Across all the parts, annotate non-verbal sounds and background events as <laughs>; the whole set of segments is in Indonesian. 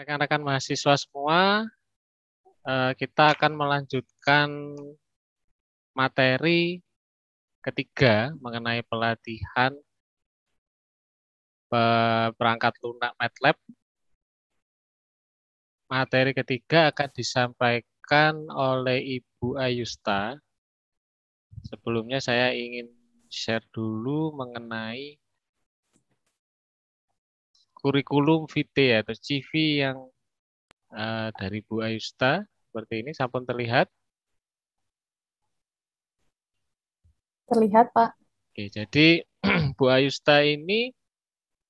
rekan-rekan mahasiswa semua, eh, kita akan melanjutkan materi ketiga mengenai pelatihan perangkat lunak MATLAB. Materi ketiga akan disampaikan oleh Ibu Ayusta. Sebelumnya saya ingin share dulu mengenai kurikulum vitae atau ya, CV yang uh, dari Bu Ayusta seperti ini sampun terlihat. Terlihat, Pak. Oke, jadi <clears throat> Bu Ayusta ini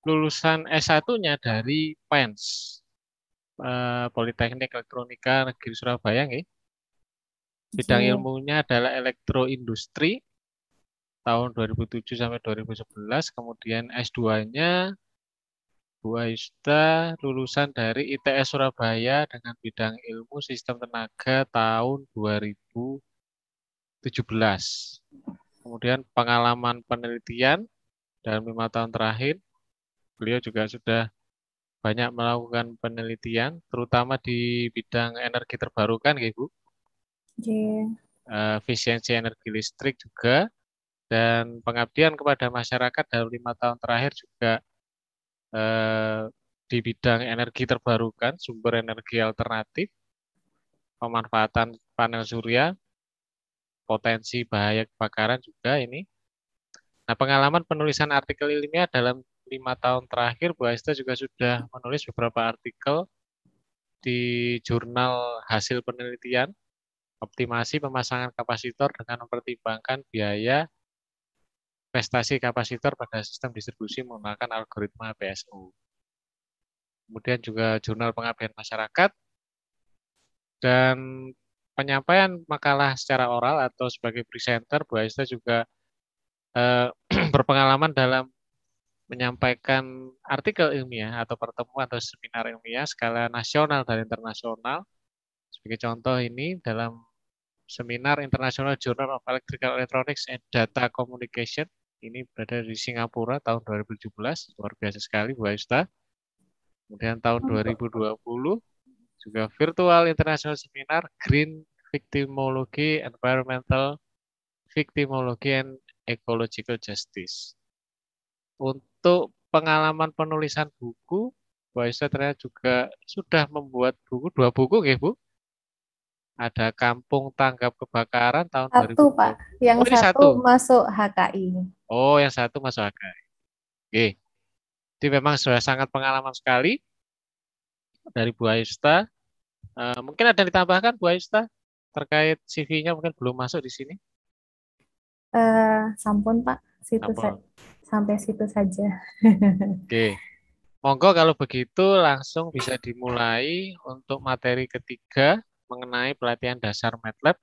lulusan S1-nya dari PENS. Eh, Politeknik Elektronika Negeri Surabaya nggih. Bidang ilmunya adalah elektroindustri tahun 2007 sampai 2011, kemudian S2-nya Bu Aista lulusan dari ITS Surabaya dengan bidang ilmu sistem tenaga tahun 2017. Kemudian pengalaman penelitian dalam lima tahun terakhir, beliau juga sudah banyak melakukan penelitian, terutama di bidang energi terbarukan, ya Bu. Yeah. Iya. Efisiensi energi listrik juga, dan pengabdian kepada masyarakat dalam lima tahun terakhir juga Eh, di bidang energi terbarukan, sumber energi alternatif, pemanfaatan panel surya, potensi bahaya kebakaran juga ini. Nah, pengalaman penulisan artikel ilmiah dalam lima tahun terakhir, Bu Aista juga sudah menulis beberapa artikel di jurnal hasil penelitian optimasi pemasangan kapasitor dengan mempertimbangkan biaya investasi kapasitor pada sistem distribusi menggunakan algoritma PSO. Kemudian juga jurnal pengabdian masyarakat dan penyampaian makalah secara oral atau sebagai presenter Bu Aista juga eh, <clears throat> berpengalaman dalam menyampaikan artikel ilmiah atau pertemuan atau seminar ilmiah skala nasional dan internasional. Sebagai contoh ini dalam seminar International Journal of Electrical Electronics and Data Communication ini berada di Singapura tahun 2017, luar biasa sekali Bu Aista. Kemudian tahun 2020 juga virtual international seminar Green Victimology, Environmental Victimology and Ecological Justice. Untuk pengalaman penulisan buku, Bu Aisyah ternyata juga sudah membuat buku, dua buku ya Bu? ada kampung tanggap kebakaran tahun satu, 2020. Pak. Yang oh, satu, masuk HKI. Oh, yang satu masuk HKI. Oke. Jadi memang sudah sangat pengalaman sekali dari Bu Aista. Eh, mungkin ada yang ditambahkan Bu Aista terkait CV-nya mungkin belum masuk di sini. Uh, sampun Pak, situ sampun. sampai situ saja. <laughs> Oke. Monggo kalau begitu langsung bisa dimulai untuk materi ketiga mengenai pelatihan dasar MATLAB,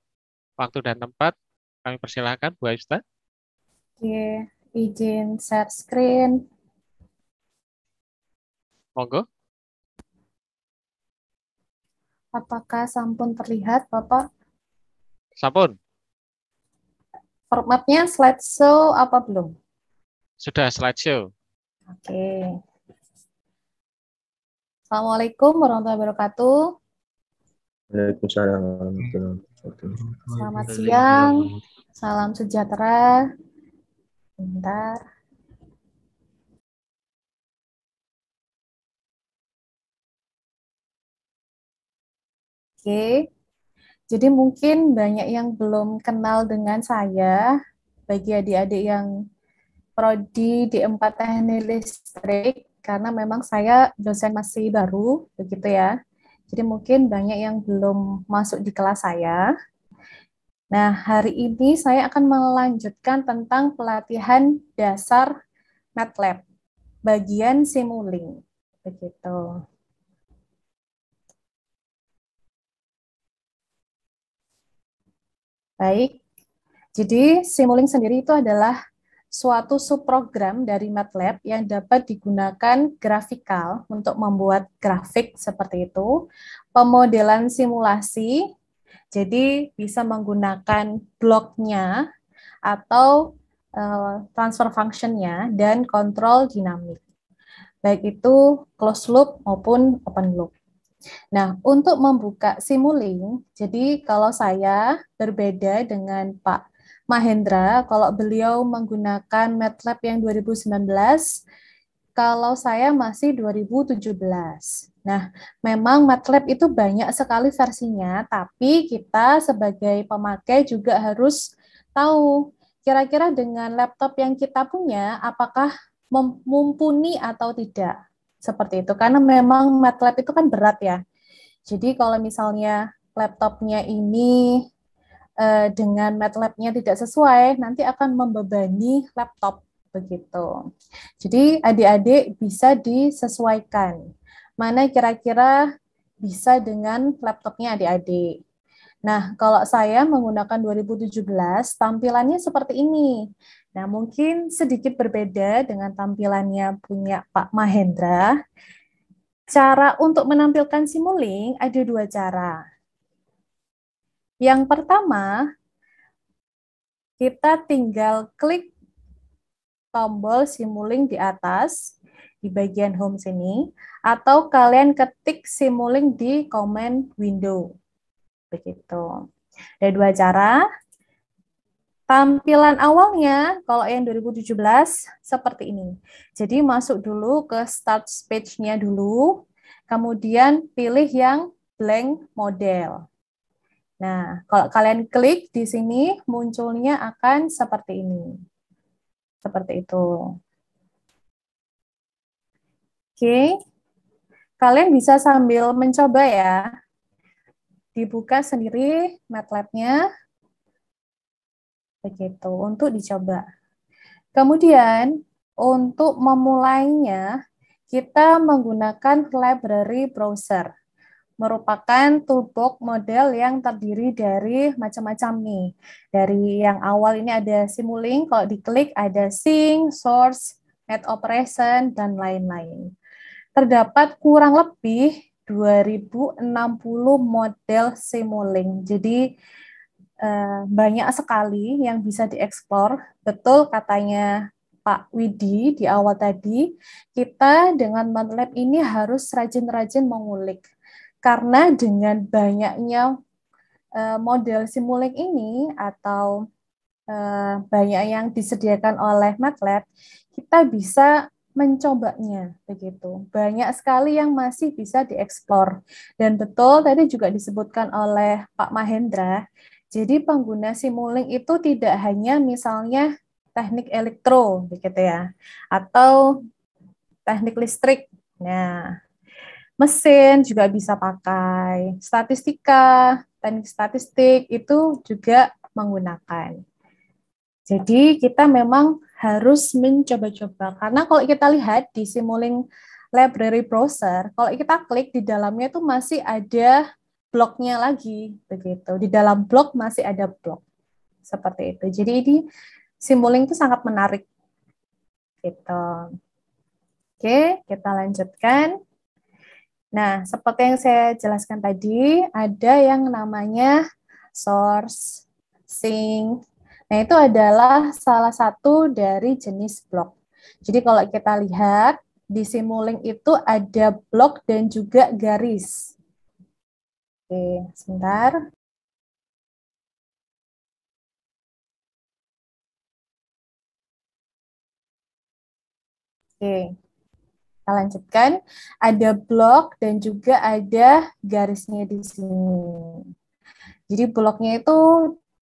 waktu dan tempat, kami persilahkan Bu Aista. Oke, izin share screen. Monggo. Apakah sampun terlihat, Bapak? Sampun. Formatnya slideshow apa belum? Sudah slideshow. Oke. Assalamualaikum warahmatullahi wabarakatuh. Waalaikumsalam Selamat siang. Salam sejahtera. Bentar. Oke. Jadi mungkin banyak yang belum kenal dengan saya. Bagi adik-adik yang prodi di empat teknik listrik karena memang saya dosen masih baru begitu ya. Jadi mungkin banyak yang belum masuk di kelas saya. Nah, hari ini saya akan melanjutkan tentang pelatihan dasar MATLAB bagian simuling. Begitu. Baik. Jadi simuling sendiri itu adalah suatu subprogram dari MATLAB yang dapat digunakan grafikal untuk membuat grafik seperti itu, pemodelan simulasi, jadi bisa menggunakan bloknya atau uh, transfer functionnya dan kontrol dinamik, baik itu closed loop maupun open loop. Nah, untuk membuka Simulink, jadi kalau saya berbeda dengan Pak Mahendra kalau beliau menggunakan MATLAB yang 2019, kalau saya masih 2017. Nah, memang MATLAB itu banyak sekali versinya, tapi kita sebagai pemakai juga harus tahu kira-kira dengan laptop yang kita punya apakah mumpuni atau tidak. Seperti itu, karena memang MATLAB itu kan berat ya. Jadi kalau misalnya laptopnya ini uh, dengan MATLAB-nya tidak sesuai, nanti akan membebani laptop begitu. Jadi adik-adik bisa disesuaikan mana kira-kira bisa dengan laptopnya adik-adik. Nah, kalau saya menggunakan 2017, tampilannya seperti ini. Nah, mungkin sedikit berbeda dengan tampilannya punya Pak Mahendra. Cara untuk menampilkan simulink ada dua cara. Yang pertama, kita tinggal klik tombol simuling di atas di bagian home sini atau kalian ketik simuling di command window. Begitu. Ada dua cara. Tampilan awalnya kalau yang 2017 seperti ini. Jadi masuk dulu ke start page-nya dulu, kemudian pilih yang blank model. Nah, kalau kalian klik di sini, munculnya akan seperti ini. Seperti itu. Oke. Kalian bisa sambil mencoba ya. Dibuka sendiri MATLAB-nya. Begitu, untuk dicoba. Kemudian, untuk memulainya, kita menggunakan library browser merupakan toolbox model yang terdiri dari macam-macam nih. Dari yang awal ini ada simulink, kalau diklik ada sync, source, net operation, dan lain-lain. Terdapat kurang lebih 2060 model simulink. Jadi eh, banyak sekali yang bisa dieksplor. Betul katanya Pak Widi di awal tadi, kita dengan MATLAB ini harus rajin-rajin mengulik karena dengan banyaknya eh, model Simulink ini atau eh, banyak yang disediakan oleh Matlab, kita bisa mencobanya begitu. Banyak sekali yang masih bisa dieksplor. Dan betul tadi juga disebutkan oleh Pak Mahendra, jadi pengguna Simulink itu tidak hanya misalnya teknik elektro begitu ya atau teknik listrik. Nah, mesin juga bisa pakai, statistika, teknik statistik itu juga menggunakan. Jadi kita memang harus mencoba-coba karena kalau kita lihat di simuling library browser, kalau kita klik di dalamnya itu masih ada bloknya lagi begitu. Di dalam blok masih ada blok. Seperti itu. Jadi ini simuling itu sangat menarik. Gitu. Oke, kita lanjutkan. Nah, seperti yang saya jelaskan tadi, ada yang namanya source sync. Nah, itu adalah salah satu dari jenis blok. Jadi kalau kita lihat di Simulink itu ada blok dan juga garis. Oke, sebentar. Oke. Kita lanjutkan. Ada blok dan juga ada garisnya di sini. Jadi bloknya itu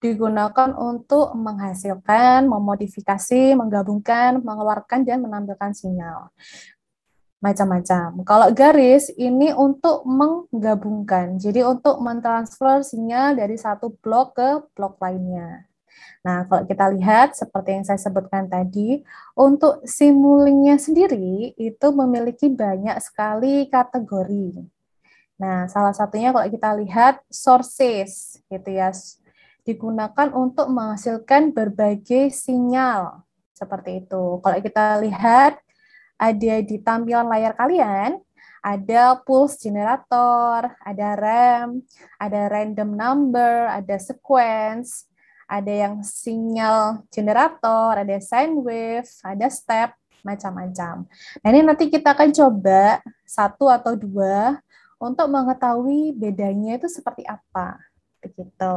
digunakan untuk menghasilkan, memodifikasi, menggabungkan, mengeluarkan, dan menampilkan sinyal. Macam-macam. Kalau garis ini untuk menggabungkan, jadi untuk mentransfer sinyal dari satu blok ke blok lainnya. Nah, kalau kita lihat seperti yang saya sebutkan tadi, untuk simulingnya sendiri itu memiliki banyak sekali kategori. Nah, salah satunya kalau kita lihat sources gitu ya, digunakan untuk menghasilkan berbagai sinyal seperti itu. Kalau kita lihat ada di tampilan layar kalian, ada pulse generator, ada RAM, ada random number, ada sequence ada yang sinyal generator, ada sine wave, ada step, macam-macam. Nah ini nanti kita akan coba satu atau dua untuk mengetahui bedanya itu seperti apa. Begitu.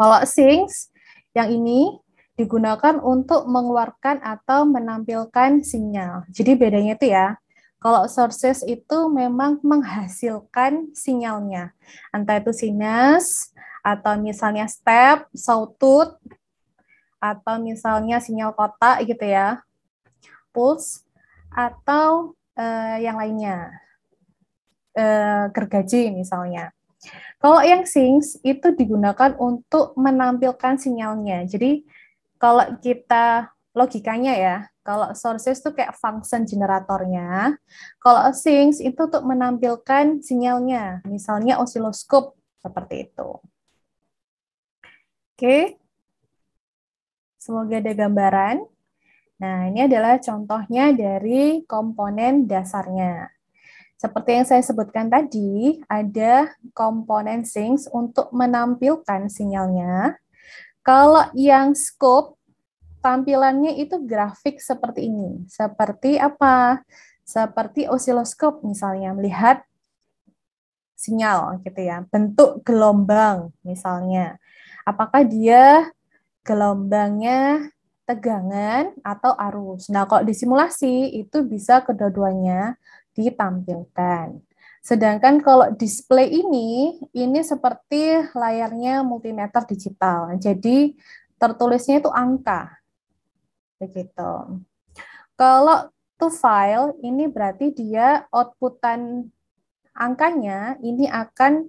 Kalau sinks, yang ini digunakan untuk mengeluarkan atau menampilkan sinyal. Jadi bedanya itu ya, kalau sources itu memang menghasilkan sinyalnya. Entah itu sinus, atau misalnya step, sawtooth, atau misalnya sinyal kotak gitu ya, pulse, atau eh, yang lainnya, eh, gergaji misalnya. Kalau yang sings itu digunakan untuk menampilkan sinyalnya. Jadi kalau kita logikanya ya, kalau sources itu kayak function generatornya. Kalau sinks itu untuk menampilkan sinyalnya, misalnya osiloskop seperti itu. Oke. Semoga ada gambaran. Nah, ini adalah contohnya dari komponen dasarnya. Seperti yang saya sebutkan tadi, ada komponen sinks untuk menampilkan sinyalnya. Kalau yang scope tampilannya itu grafik seperti ini. Seperti apa? Seperti osiloskop misalnya, melihat sinyal gitu ya, bentuk gelombang misalnya. Apakah dia gelombangnya tegangan atau arus. Nah, kalau disimulasi itu bisa kedua-duanya ditampilkan. Sedangkan kalau display ini, ini seperti layarnya multimeter digital. Jadi tertulisnya itu angka begitu. Kalau to file ini berarti dia outputan angkanya ini akan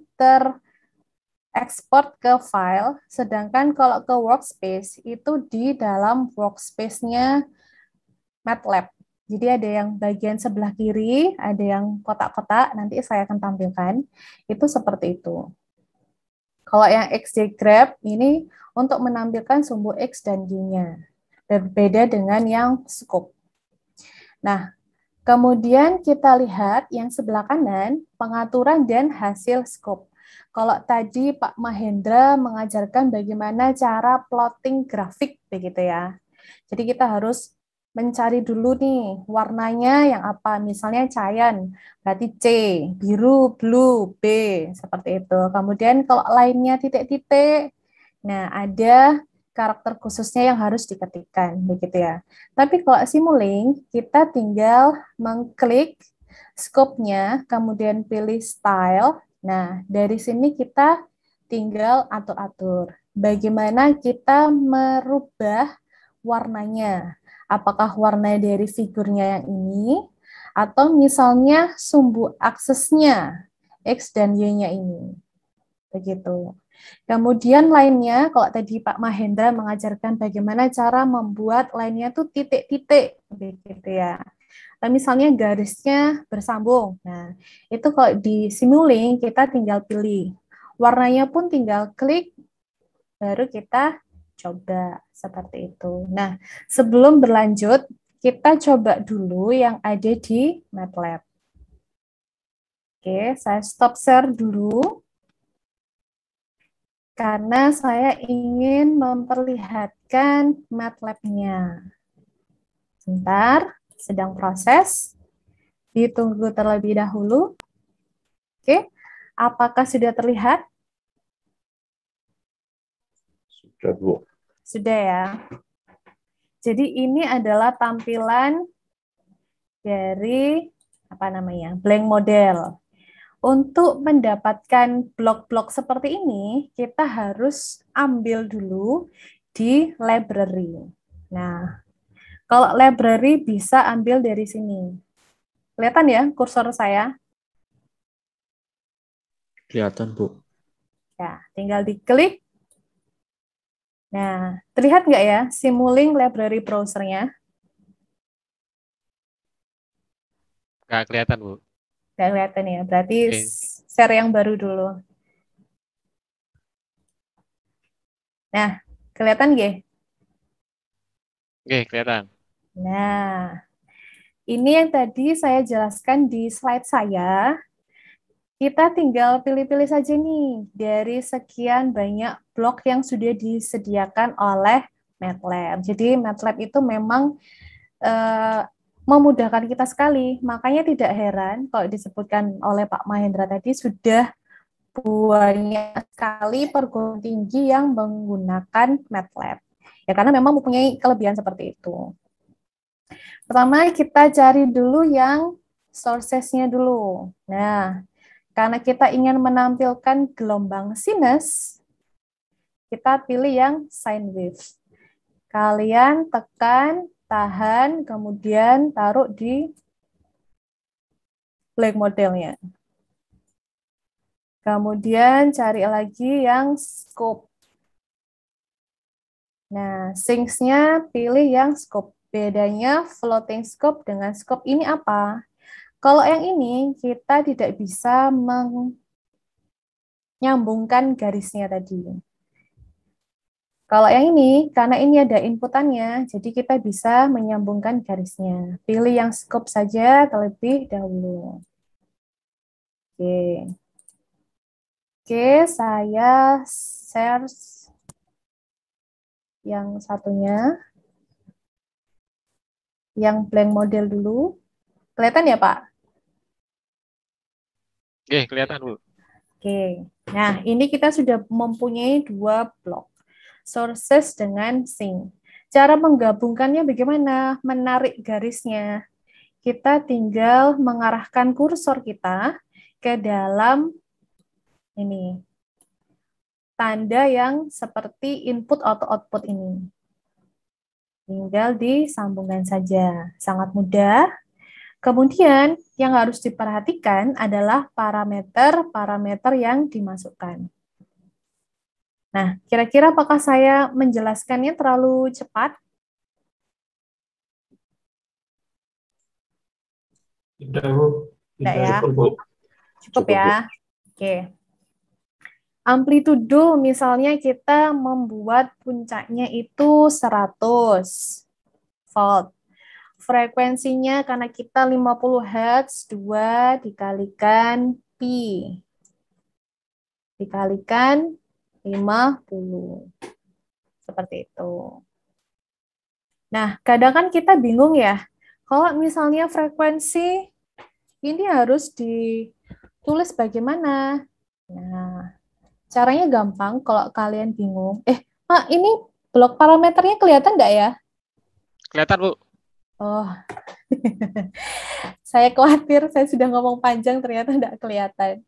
ekspor ke file, sedangkan kalau ke workspace itu di dalam workspace-nya MATLAB. Jadi ada yang bagian sebelah kiri, ada yang kotak-kotak, nanti saya akan tampilkan. Itu seperti itu. Kalau yang XJ Grab ini untuk menampilkan sumbu X dan Y-nya berbeda dengan yang scope. Nah, kemudian kita lihat yang sebelah kanan, pengaturan dan hasil scope. Kalau tadi Pak Mahendra mengajarkan bagaimana cara plotting grafik begitu ya. Jadi kita harus mencari dulu nih warnanya yang apa. Misalnya cyan, berarti C, biru, blue, B, seperti itu. Kemudian kalau lainnya titik-titik, nah ada karakter khususnya yang harus diketikkan begitu ya. Tapi kalau simulink kita tinggal mengklik scope-nya, kemudian pilih style. Nah, dari sini kita tinggal atur-atur bagaimana kita merubah warnanya. Apakah warna dari figurnya yang ini atau misalnya sumbu aksesnya X dan Y-nya ini. Begitu. Kemudian lainnya, kalau tadi Pak Mahendra mengajarkan bagaimana cara membuat lainnya tuh titik-titik, begitu ya. Nah, misalnya garisnya bersambung. Nah, itu kalau di simuling kita tinggal pilih. Warnanya pun tinggal klik, baru kita coba seperti itu. Nah, sebelum berlanjut, kita coba dulu yang ada di MATLAB. Oke, saya stop share dulu karena saya ingin memperlihatkan MATLAB-nya. Sebentar, sedang proses. Ditunggu terlebih dahulu. Oke, apakah sudah terlihat? Sudah, Bu. Sudah ya. Jadi ini adalah tampilan dari apa namanya? blank model. Untuk mendapatkan blok-blok seperti ini, kita harus ambil dulu di library. Nah, kalau library bisa ambil dari sini. Kelihatan ya kursor saya? Kelihatan, Bu. Ya, tinggal diklik. Nah, terlihat nggak ya Simulink library browsernya? Nggak kelihatan, Bu. Nggak kelihatan ya. Berarti okay. share yang baru dulu. Nah, kelihatan gak? Oke, kelihatan. Nah, ini yang tadi saya jelaskan di slide saya. Kita tinggal pilih-pilih saja nih dari sekian banyak blok yang sudah disediakan oleh MATLAB. Jadi MATLAB itu memang eh, memudahkan kita sekali. Makanya tidak heran kalau disebutkan oleh Pak Mahendra tadi sudah banyak sekali perguruan tinggi yang menggunakan MATLAB. Ya karena memang mempunyai kelebihan seperti itu. Pertama kita cari dulu yang sourcesnya dulu. Nah, karena kita ingin menampilkan gelombang sinus, kita pilih yang sine wave. Kalian tekan tahan, kemudian taruh di blank modelnya. Kemudian cari lagi yang scope. Nah, sinks pilih yang scope. Bedanya floating scope dengan scope ini apa? Kalau yang ini, kita tidak bisa menyambungkan garisnya tadi. Kalau yang ini, karena ini ada inputannya, jadi kita bisa menyambungkan garisnya. Pilih yang scope saja terlebih dahulu. Oke. Oke, saya share yang satunya. Yang blank model dulu. Kelihatan ya, Pak? Oke, kelihatan, Bu. Oke. Nah, ini kita sudah mempunyai dua blok sources dengan sing. Cara menggabungkannya bagaimana? Menarik garisnya. Kita tinggal mengarahkan kursor kita ke dalam ini tanda yang seperti input atau output ini. Tinggal disambungkan saja. Sangat mudah. Kemudian yang harus diperhatikan adalah parameter-parameter yang dimasukkan. Nah, kira-kira apakah saya menjelaskannya terlalu cepat? Tidak, ya? Cukup, ya? Oke. Amplitudo misalnya kita membuat puncaknya itu 100 volt. Frekuensinya karena kita 50 Hz, 2 dikalikan pi. Dikalikan 50. Seperti itu. Nah, kadang kan kita bingung ya, kalau misalnya frekuensi ini harus ditulis bagaimana? Nah, caranya gampang kalau kalian bingung. Eh, Mak, ini blok parameternya kelihatan nggak ya? Kelihatan, Bu. Oh, <laughs> saya khawatir saya sudah ngomong panjang ternyata nggak kelihatan.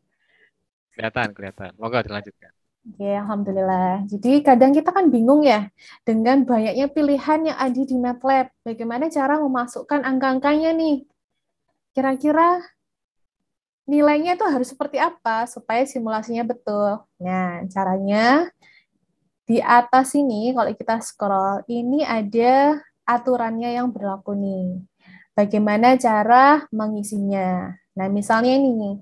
Kelihatan, kelihatan. Moga dilanjutkan. Ya, alhamdulillah. Jadi kadang kita kan bingung ya dengan banyaknya pilihan yang ada di MATLAB. Bagaimana cara memasukkan angka-angkanya nih? Kira-kira nilainya itu harus seperti apa supaya simulasinya betul? Nah, caranya di atas ini kalau kita scroll, ini ada aturannya yang berlaku nih. Bagaimana cara mengisinya? Nah, misalnya ini nih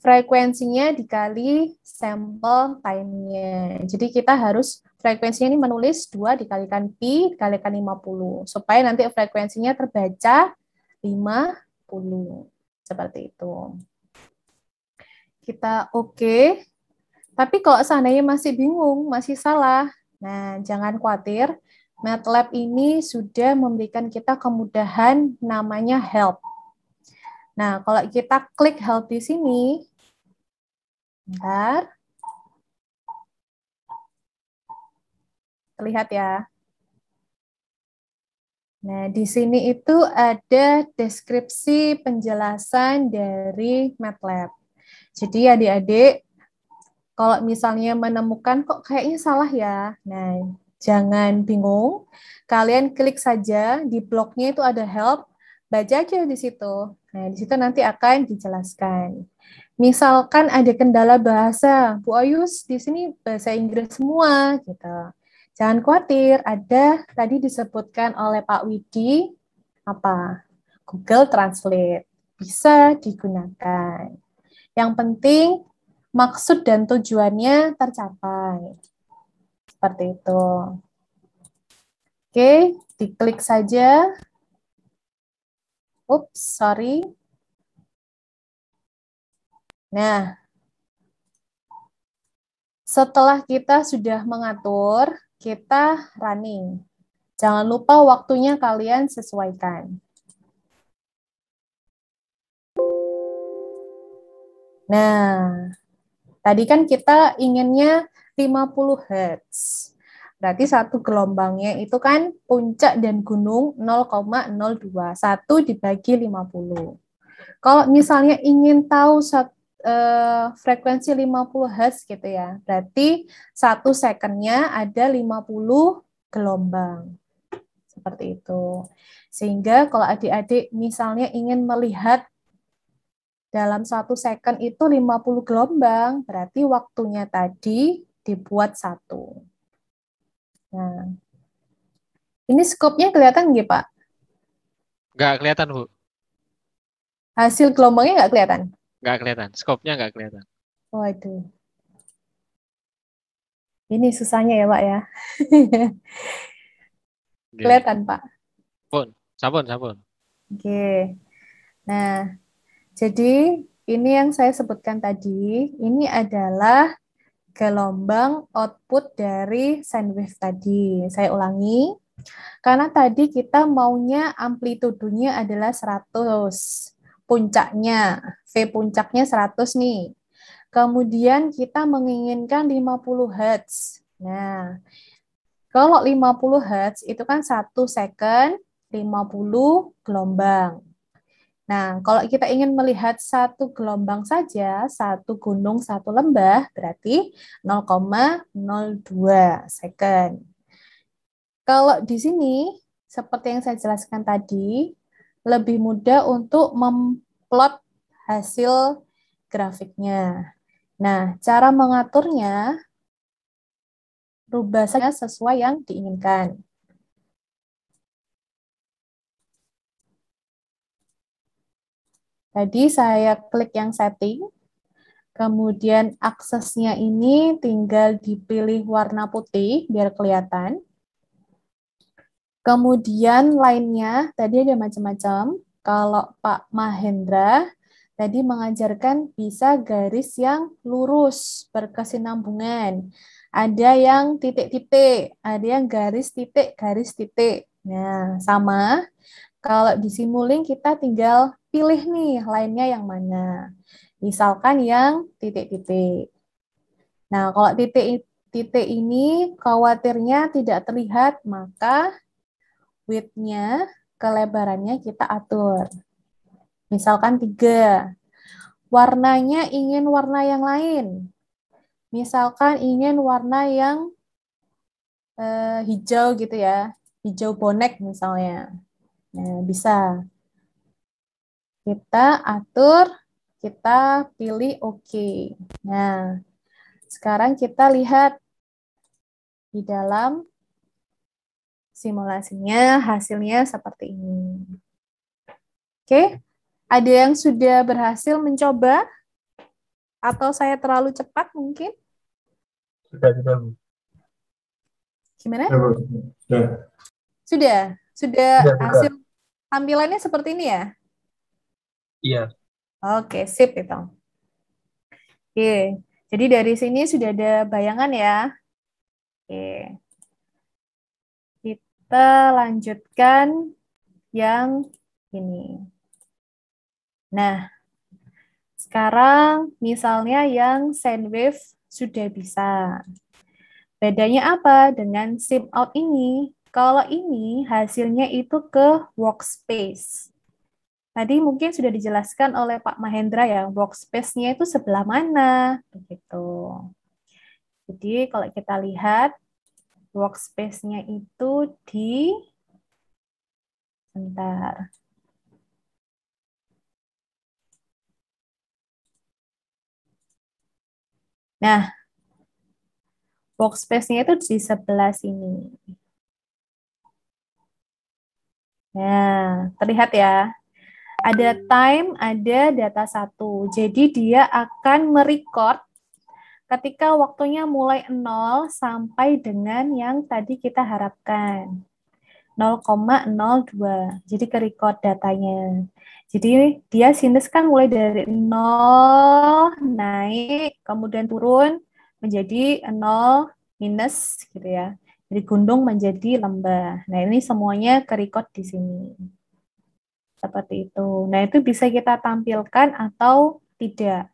frekuensinya dikali sampel time-nya. Jadi kita harus frekuensinya ini menulis 2 dikalikan pi dikalikan 50 supaya nanti frekuensinya terbaca 50. Seperti itu. Kita oke. Okay. Tapi kalau seandainya masih bingung, masih salah, nah jangan khawatir. MATLAB ini sudah memberikan kita kemudahan namanya help. Nah, kalau kita klik help di sini, Bentar. Terlihat ya. Nah, di sini itu ada deskripsi penjelasan dari MATLAB. Jadi adik-adik, kalau misalnya menemukan kok kayaknya salah ya. Nah, jangan bingung. Kalian klik saja di blognya itu ada help, baca aja di situ. Nah, di situ nanti akan dijelaskan misalkan ada kendala bahasa, Bu Ayus di sini bahasa Inggris semua gitu. Jangan khawatir, ada tadi disebutkan oleh Pak Widi apa? Google Translate bisa digunakan. Yang penting maksud dan tujuannya tercapai. Seperti itu. Oke, diklik saja. Ups, sorry. Nah, setelah kita sudah mengatur, kita running. Jangan lupa waktunya kalian sesuaikan. Nah, tadi kan kita inginnya 50 Hz. Berarti satu gelombangnya itu kan puncak dan gunung 0,02. satu dibagi 50. Kalau misalnya ingin tahu satu uh, frekuensi 50 Hz gitu ya. Berarti satu secondnya ada 50 gelombang. Seperti itu. Sehingga kalau adik-adik misalnya ingin melihat dalam satu second itu 50 gelombang, berarti waktunya tadi dibuat satu. Nah, ini skopnya kelihatan nggak Pak? Nggak kelihatan, Bu. Hasil gelombangnya nggak kelihatan? Nggak kelihatan, skopnya nggak kelihatan. Waduh. Ini susahnya ya, Pak ya. <laughs> kelihatan, Pak. Sabun, sabun, sabun. Oke. Nah, jadi ini yang saya sebutkan tadi, ini adalah gelombang output dari sine wave tadi. Saya ulangi, karena tadi kita maunya amplitudenya adalah 100 puncaknya. V puncaknya 100 nih. Kemudian kita menginginkan 50 Hz. Nah, kalau 50 Hz itu kan 1 second 50 gelombang. Nah, kalau kita ingin melihat satu gelombang saja, satu gunung, satu lembah, berarti 0,02 second. Kalau di sini, seperti yang saya jelaskan tadi, lebih mudah untuk memplot hasil grafiknya. Nah, cara mengaturnya rubah saja sesuai yang diinginkan. Tadi saya klik yang setting, kemudian aksesnya ini tinggal dipilih warna putih biar kelihatan. Kemudian lainnya, tadi ada macam-macam. Kalau Pak Mahendra tadi mengajarkan bisa garis yang lurus, berkesinambungan. Ada yang titik-titik, ada yang garis titik, garis titik. Nah, sama. Kalau di simuling kita tinggal pilih nih lainnya yang mana. Misalkan yang titik-titik. Nah, kalau titik titik ini khawatirnya tidak terlihat, maka width-nya, kelebarannya kita atur. Misalkan tiga. Warnanya ingin warna yang lain. Misalkan ingin warna yang eh, hijau gitu ya. Hijau bonek misalnya. Nah, bisa. Kita atur, kita pilih oke. Okay. Nah, sekarang kita lihat di dalam Simulasinya hasilnya seperti ini. Oke, ada yang sudah berhasil mencoba? Atau saya terlalu cepat mungkin? Sudah, sudah. Gimana? Sudah. Sudah, sudah, sudah hasil tampilannya seperti ini ya? Iya. Oke, sip itu. Oke, jadi dari sini sudah ada bayangan ya. Oke kita lanjutkan yang ini. Nah, sekarang misalnya yang send wave sudah bisa. Bedanya apa dengan sim out ini? Kalau ini hasilnya itu ke workspace. Tadi mungkin sudah dijelaskan oleh Pak Mahendra ya, workspace-nya itu sebelah mana, begitu. Jadi kalau kita lihat workspace-nya itu di sebentar. Nah, workspace-nya itu di sebelah sini. Nah, terlihat ya. Ada time, ada data satu. Jadi dia akan merecord ketika waktunya mulai 0 sampai dengan yang tadi kita harapkan. 0,02. Jadi ke record datanya. Jadi dia sinus kan mulai dari 0 naik, kemudian turun menjadi 0 minus gitu ya. Jadi gundung menjadi lembah. Nah, ini semuanya ke record di sini. Seperti itu. Nah, itu bisa kita tampilkan atau tidak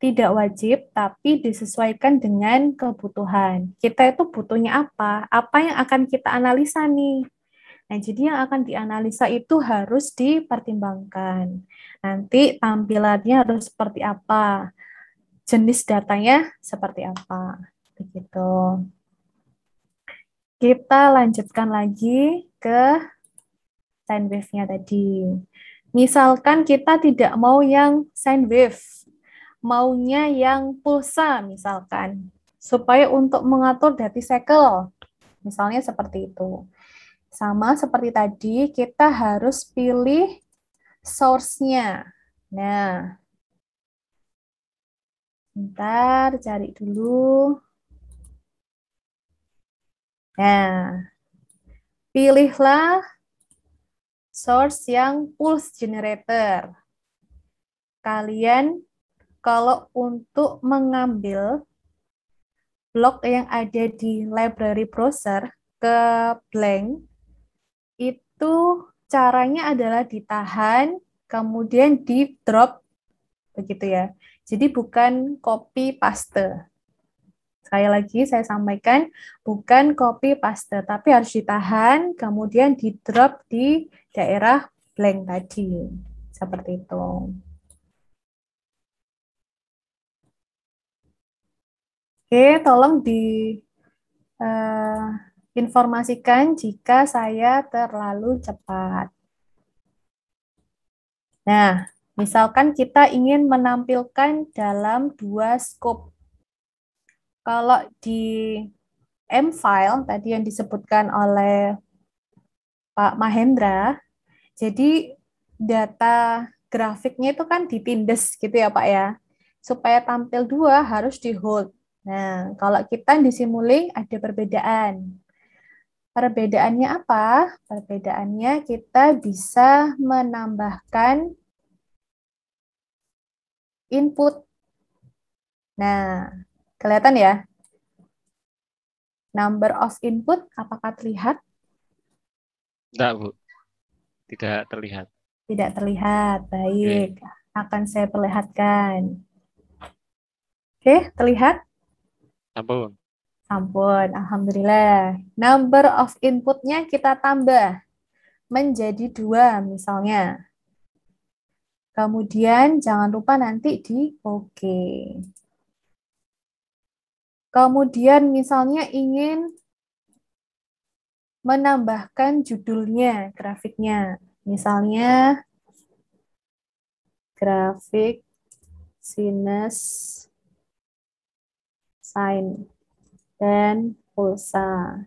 tidak wajib, tapi disesuaikan dengan kebutuhan. Kita itu butuhnya apa? Apa yang akan kita analisa nih? Nah, jadi yang akan dianalisa itu harus dipertimbangkan. Nanti tampilannya harus seperti apa? Jenis datanya seperti apa? Begitu. Kita lanjutkan lagi ke sine wave-nya tadi. Misalkan kita tidak mau yang sine wave, maunya yang pulsa misalkan supaya untuk mengatur dari cycle misalnya seperti itu sama seperti tadi kita harus pilih source-nya nah ntar cari dulu nah pilihlah source yang pulse generator kalian kalau untuk mengambil blog yang ada di library browser ke blank itu caranya adalah ditahan kemudian di drop begitu ya. Jadi bukan copy paste. Sekali lagi saya sampaikan bukan copy paste tapi harus ditahan kemudian di drop di daerah blank tadi. Seperti itu. Oke, tolong di uh, informasikan jika saya terlalu cepat. Nah, misalkan kita ingin menampilkan dalam dua scope. Kalau di M-file tadi yang disebutkan oleh Pak Mahendra, jadi data grafiknya itu kan ditindes gitu ya Pak ya. Supaya tampil dua harus di hold Nah, kalau kita di simulink ada perbedaan. Perbedaannya apa? Perbedaannya kita bisa menambahkan input. Nah, kelihatan ya? Number of input apakah terlihat? Tidak, Bu. Tidak terlihat. Tidak terlihat. Baik. Okay. Akan saya perlihatkan. Oke, okay, terlihat? Sampun. Sampun, Alhamdulillah. Number of inputnya kita tambah menjadi dua misalnya. Kemudian jangan lupa nanti di OK. Kemudian misalnya ingin menambahkan judulnya, grafiknya. Misalnya grafik sinus sign, dan pulsa.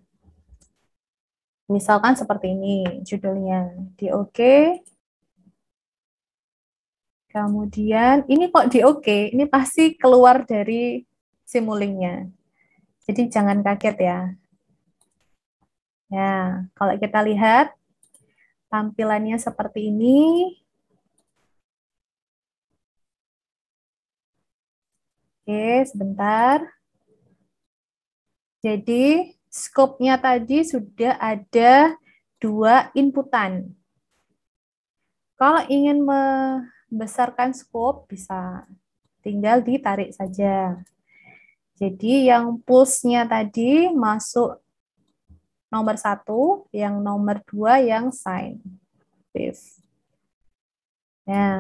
Misalkan seperti ini judulnya, di OK. Kemudian ini kok di OK, ini pasti keluar dari simulingnya. Jadi jangan kaget ya. Ya, kalau kita lihat tampilannya seperti ini, Oke, sebentar. Jadi skopnya tadi sudah ada dua inputan. Kalau ingin membesarkan skop bisa tinggal ditarik saja. Jadi yang pulsnya tadi masuk nomor satu, yang nomor dua yang sign Ya nah,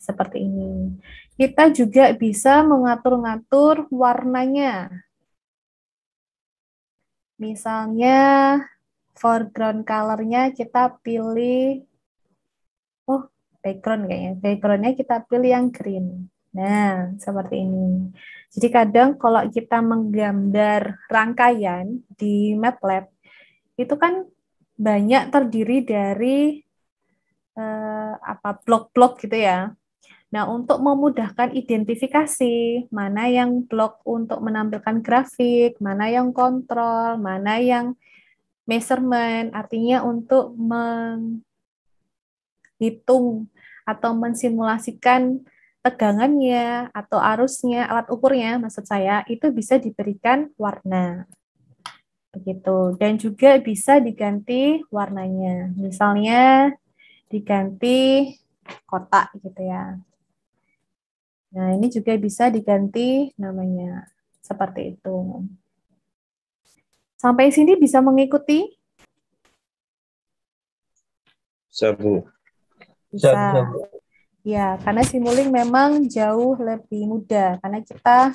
seperti ini. Kita juga bisa mengatur-ngatur warnanya. Misalnya foreground color-nya kita pilih oh background kayaknya. Background-nya kita pilih yang green. Nah, seperti ini. Jadi kadang kalau kita menggambar rangkaian di MATLAB, itu kan banyak terdiri dari eh, apa blok-blok gitu ya. Nah, untuk memudahkan identifikasi mana yang blok untuk menampilkan grafik, mana yang kontrol, mana yang measurement, artinya untuk menghitung atau mensimulasikan tegangannya atau arusnya, alat ukurnya maksud saya, itu bisa diberikan warna. Begitu. Dan juga bisa diganti warnanya. Misalnya diganti kotak gitu ya. Nah, ini juga bisa diganti namanya seperti itu. Sampai sini bisa mengikuti? bisa bu Bisa. Ya, karena Simulink memang jauh lebih mudah karena kita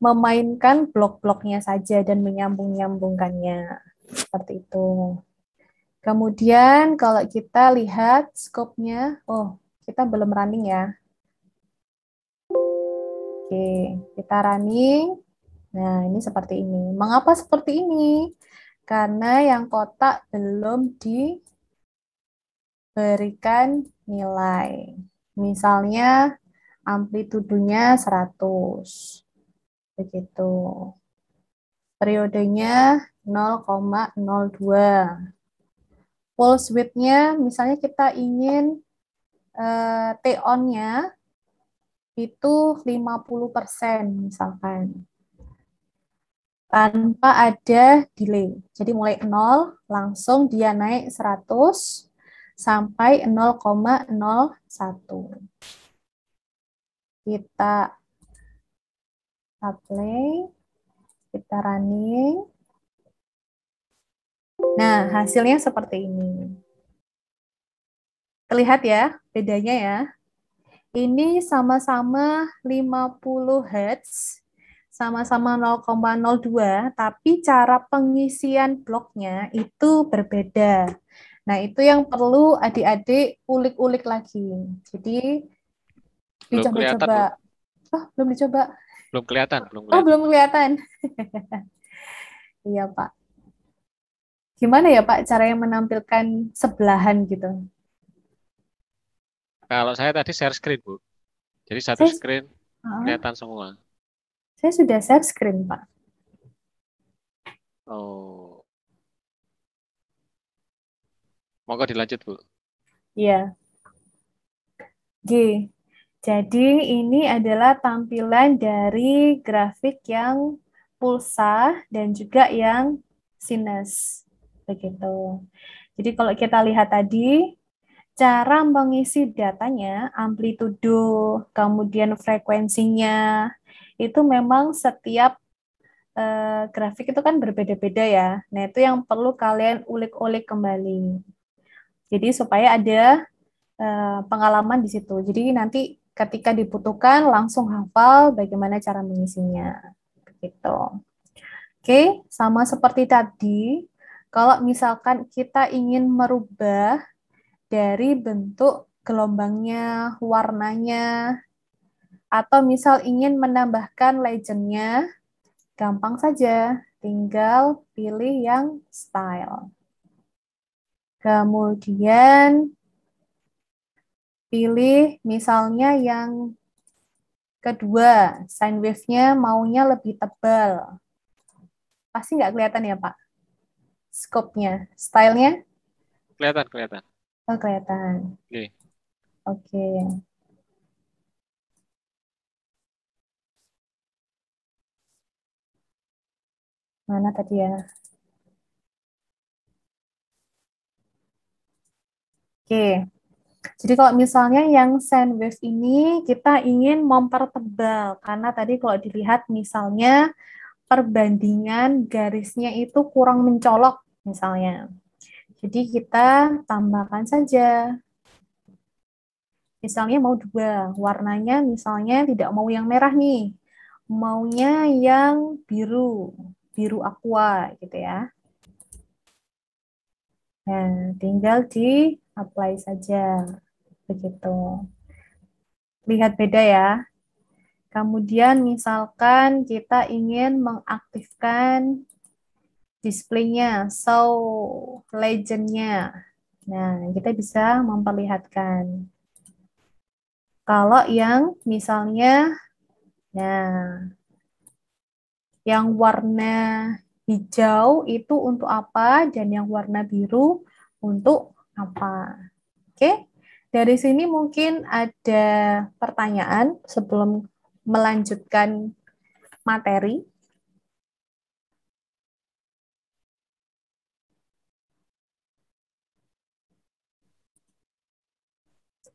memainkan blok-bloknya saja dan menyambung-nyambungkannya. Seperti itu. Kemudian kalau kita lihat skopnya, oh, kita belum running ya. Oke, kita running. Nah, ini seperti ini. Mengapa seperti ini? Karena yang kotak belum diberikan nilai. Misalnya amplitudunya 100. Begitu. Periodenya 0,02. Pulse width-nya misalnya kita ingin uh, eh, T on-nya itu 50% misalkan. Tanpa ada delay. Jadi mulai 0 langsung dia naik 100 sampai 0,01. Kita apply, kita running. Nah, hasilnya seperti ini. Terlihat ya bedanya ya ini sama-sama 50 Hz, sama-sama 0,02, tapi cara pengisian bloknya itu berbeda. Nah, itu yang perlu adik-adik ulik-ulik lagi. Jadi, dicoba-coba. Oh, belum dicoba. Belum kelihatan. Belum oh, kelihatan. Oh, belum kelihatan. <laughs> iya, Pak. Gimana ya, Pak, cara yang menampilkan sebelahan gitu? Kalau saya tadi share screen, Bu. Jadi satu saya, screen uh, kelihatan semua. Saya sudah share screen, Pak. Oh. Monggo dilanjut, Bu. Iya. G. Jadi ini adalah tampilan dari grafik yang pulsa dan juga yang sinus. Begitu. Jadi kalau kita lihat tadi, cara mengisi datanya, amplitudo, kemudian frekuensinya, itu memang setiap uh, grafik itu kan berbeda-beda ya. Nah, itu yang perlu kalian ulik-ulik kembali. Jadi supaya ada uh, pengalaman di situ. Jadi nanti ketika dibutuhkan langsung hafal bagaimana cara mengisinya. Begitu. Oke, sama seperti tadi, kalau misalkan kita ingin merubah dari bentuk gelombangnya, warnanya, atau misal ingin menambahkan legendnya, gampang saja, tinggal pilih yang style. Kemudian pilih misalnya yang kedua, sine wave-nya maunya lebih tebal. Pasti nggak kelihatan ya, Pak? Scope-nya, style-nya? Kelihatan, kelihatan. Oh, kelihatan. Oke. Oke. Mana tadi ya? Oke. Jadi kalau misalnya yang sine wave ini kita ingin mempertebal karena tadi kalau dilihat misalnya perbandingan garisnya itu kurang mencolok misalnya. Jadi kita tambahkan saja. Misalnya mau dua, warnanya misalnya tidak mau yang merah nih, maunya yang biru, biru aqua gitu ya. Nah, tinggal di apply saja. Begitu. Lihat beda ya. Kemudian misalkan kita ingin mengaktifkan displaynya, so legendnya. Nah, kita bisa memperlihatkan. Kalau yang misalnya, nah, yang warna hijau itu untuk apa dan yang warna biru untuk apa. Oke, dari sini mungkin ada pertanyaan sebelum melanjutkan materi.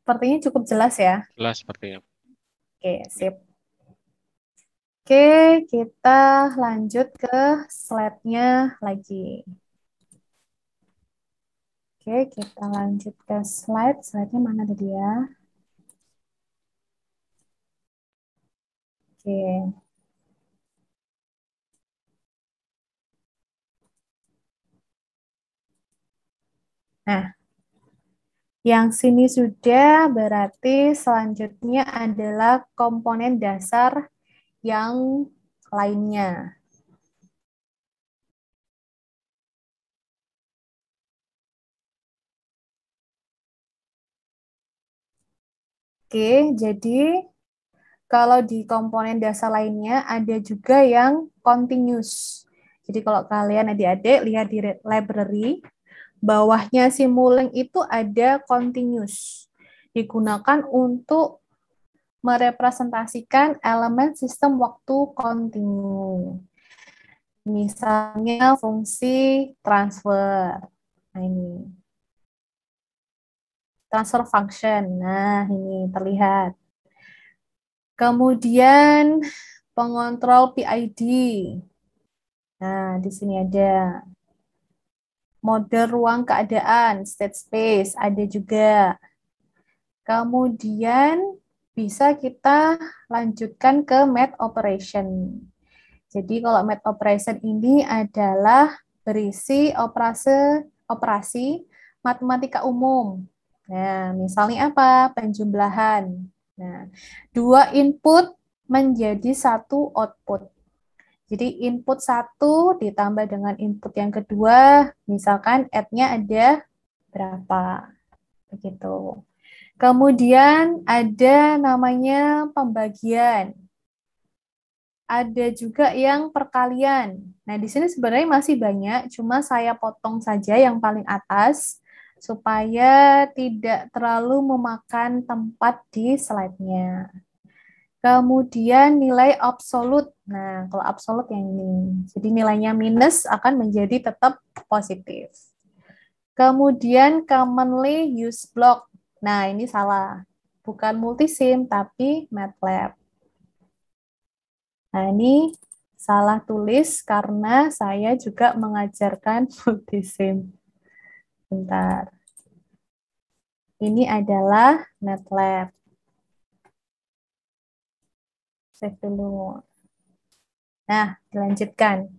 sepertinya cukup jelas ya. Jelas sepertinya. Oke, sip. Oke, kita lanjut ke slide-nya lagi. Oke, kita lanjut ke slide. Slide-nya mana tadi ya? Oke. Nah, yang sini sudah berarti selanjutnya adalah komponen dasar yang lainnya. Oke, jadi kalau di komponen dasar lainnya ada juga yang continuous. Jadi kalau kalian adik-adik lihat di library, bawahnya simulink itu ada continuous. Digunakan untuk merepresentasikan elemen sistem waktu kontinu. Misalnya fungsi transfer. Nah, ini. Transfer function. Nah, ini terlihat. Kemudian pengontrol PID. Nah, di sini ada mode ruang keadaan, state space, ada juga. Kemudian bisa kita lanjutkan ke math operation. Jadi kalau math operation ini adalah berisi operasi operasi matematika umum. Nah, misalnya apa? Penjumlahan. Nah, dua input menjadi satu output. Jadi input satu ditambah dengan input yang kedua, misalkan add-nya ada berapa. Begitu. Kemudian ada namanya pembagian. Ada juga yang perkalian. Nah, di sini sebenarnya masih banyak, cuma saya potong saja yang paling atas supaya tidak terlalu memakan tempat di slide-nya. Kemudian nilai absolut. Nah, kalau absolut yang ini. Jadi nilainya minus akan menjadi tetap positif. Kemudian commonly used block. Nah, ini salah. Bukan multisim, tapi MATLAB. Nah, ini salah tulis karena saya juga mengajarkan <laughs> multisim. Bentar. Ini adalah MATLAB save dulu. Nah, dilanjutkan.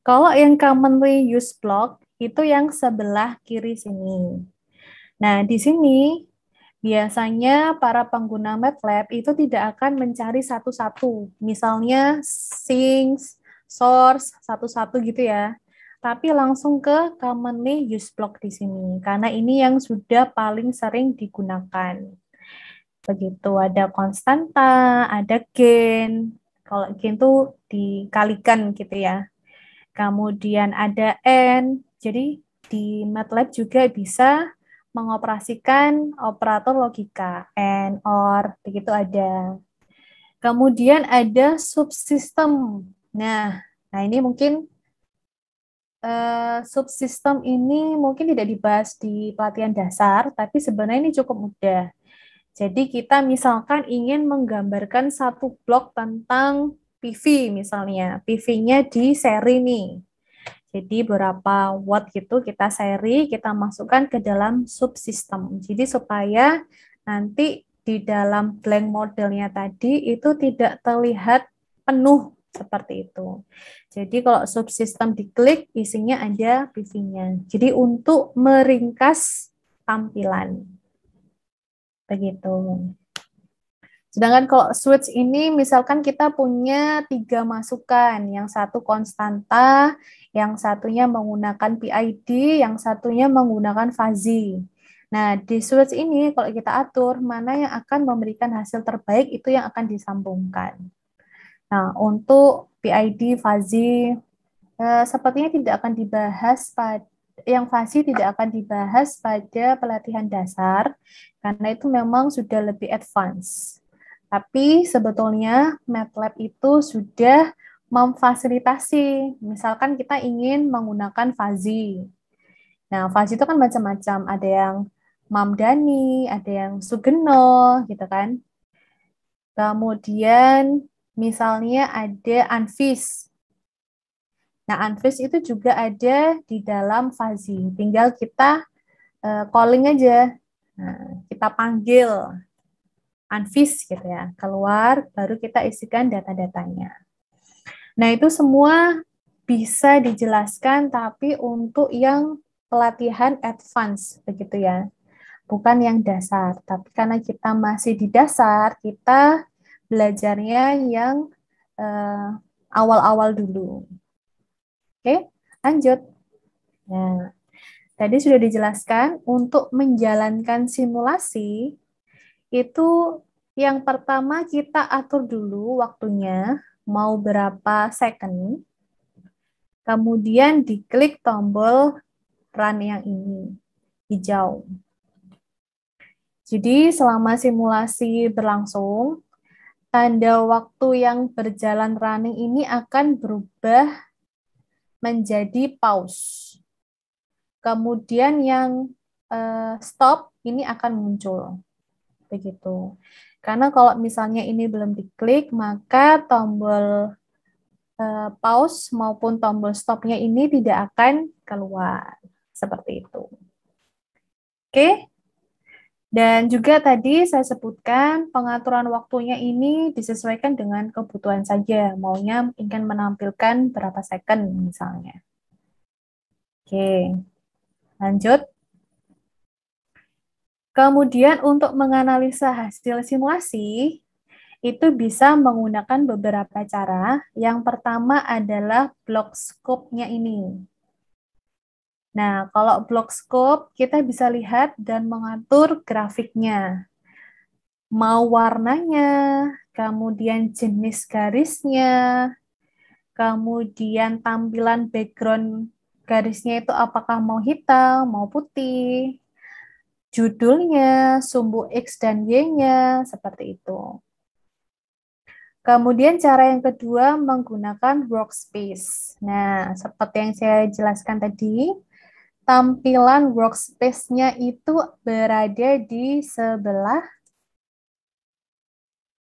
Kalau yang commonly used block itu yang sebelah kiri sini. Nah, di sini biasanya para pengguna MATLAB itu tidak akan mencari satu-satu. Misalnya sinks, source, satu-satu gitu ya. Tapi langsung ke commonly used block di sini, karena ini yang sudah paling sering digunakan begitu ada konstanta, ada gen. Kalau gen itu dikalikan gitu ya. Kemudian ada n. Jadi di MATLAB juga bisa mengoperasikan operator logika n or begitu ada. Kemudian ada subsistem. Nah, nah ini mungkin Uh, subsistem ini mungkin tidak dibahas di pelatihan dasar, tapi sebenarnya ini cukup mudah. Jadi kita misalkan ingin menggambarkan satu blok tentang PV misalnya. PV-nya di seri nih. Jadi berapa watt gitu kita seri, kita masukkan ke dalam subsistem. Jadi supaya nanti di dalam blank modelnya tadi itu tidak terlihat penuh seperti itu. Jadi kalau subsistem diklik isinya aja PV-nya. Jadi untuk meringkas tampilan begitu. Sedangkan kalau switch ini misalkan kita punya tiga masukan, yang satu konstanta, yang satunya menggunakan PID, yang satunya menggunakan fuzzy. Nah, di switch ini kalau kita atur mana yang akan memberikan hasil terbaik itu yang akan disambungkan. Nah, untuk PID fuzzy eh, sepertinya tidak akan dibahas pada yang fasih tidak akan dibahas pada pelatihan dasar karena itu memang sudah lebih advance. Tapi sebetulnya MATLAB itu sudah memfasilitasi. Misalkan kita ingin menggunakan fuzzy. Nah, fuzzy itu kan macam-macam. Ada yang Mamdani, ada yang Sugeno, gitu kan. Kemudian misalnya ada Anvis. Nah, unfreeze itu juga ada di dalam fuzzy. Tinggal kita uh, calling aja. Nah, kita panggil unfreeze gitu ya. Keluar, baru kita isikan data-datanya. Nah, itu semua bisa dijelaskan, tapi untuk yang pelatihan advance begitu ya. Bukan yang dasar, tapi karena kita masih di dasar, kita belajarnya yang eh, awal-awal uh, awal -awal dulu. Oke, lanjut. Nah, tadi sudah dijelaskan untuk menjalankan simulasi itu yang pertama kita atur dulu waktunya mau berapa second. Kemudian diklik tombol run yang ini hijau. Jadi selama simulasi berlangsung, tanda waktu yang berjalan running ini akan berubah menjadi pause. Kemudian yang uh, stop ini akan muncul. Begitu. Karena kalau misalnya ini belum diklik, maka tombol uh, pause maupun tombol stopnya ini tidak akan keluar. Seperti itu. Oke, dan juga tadi saya sebutkan pengaturan waktunya ini disesuaikan dengan kebutuhan saja, maunya ingin menampilkan berapa second misalnya. Oke, lanjut. Kemudian untuk menganalisa hasil simulasi, itu bisa menggunakan beberapa cara. Yang pertama adalah block scope-nya ini. Nah, kalau block scope kita bisa lihat dan mengatur grafiknya. Mau warnanya, kemudian jenis garisnya, kemudian tampilan background garisnya itu apakah mau hitam, mau putih, judulnya, sumbu X dan Y-nya, seperti itu. Kemudian cara yang kedua menggunakan workspace. Nah, seperti yang saya jelaskan tadi, tampilan workspace-nya itu berada di sebelah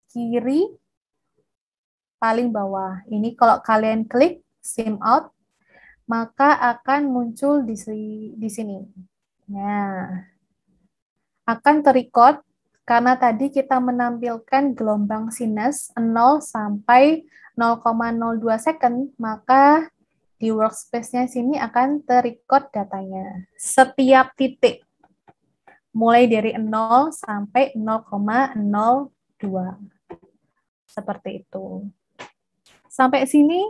kiri paling bawah. Ini kalau kalian klik sim out, maka akan muncul di, di sini. Nah, akan terrecord karena tadi kita menampilkan gelombang sinus 0 sampai 0,02 second, maka di workspace-nya sini akan terrecord datanya. Setiap titik, mulai dari 0 sampai 0,02. Seperti itu. Sampai sini,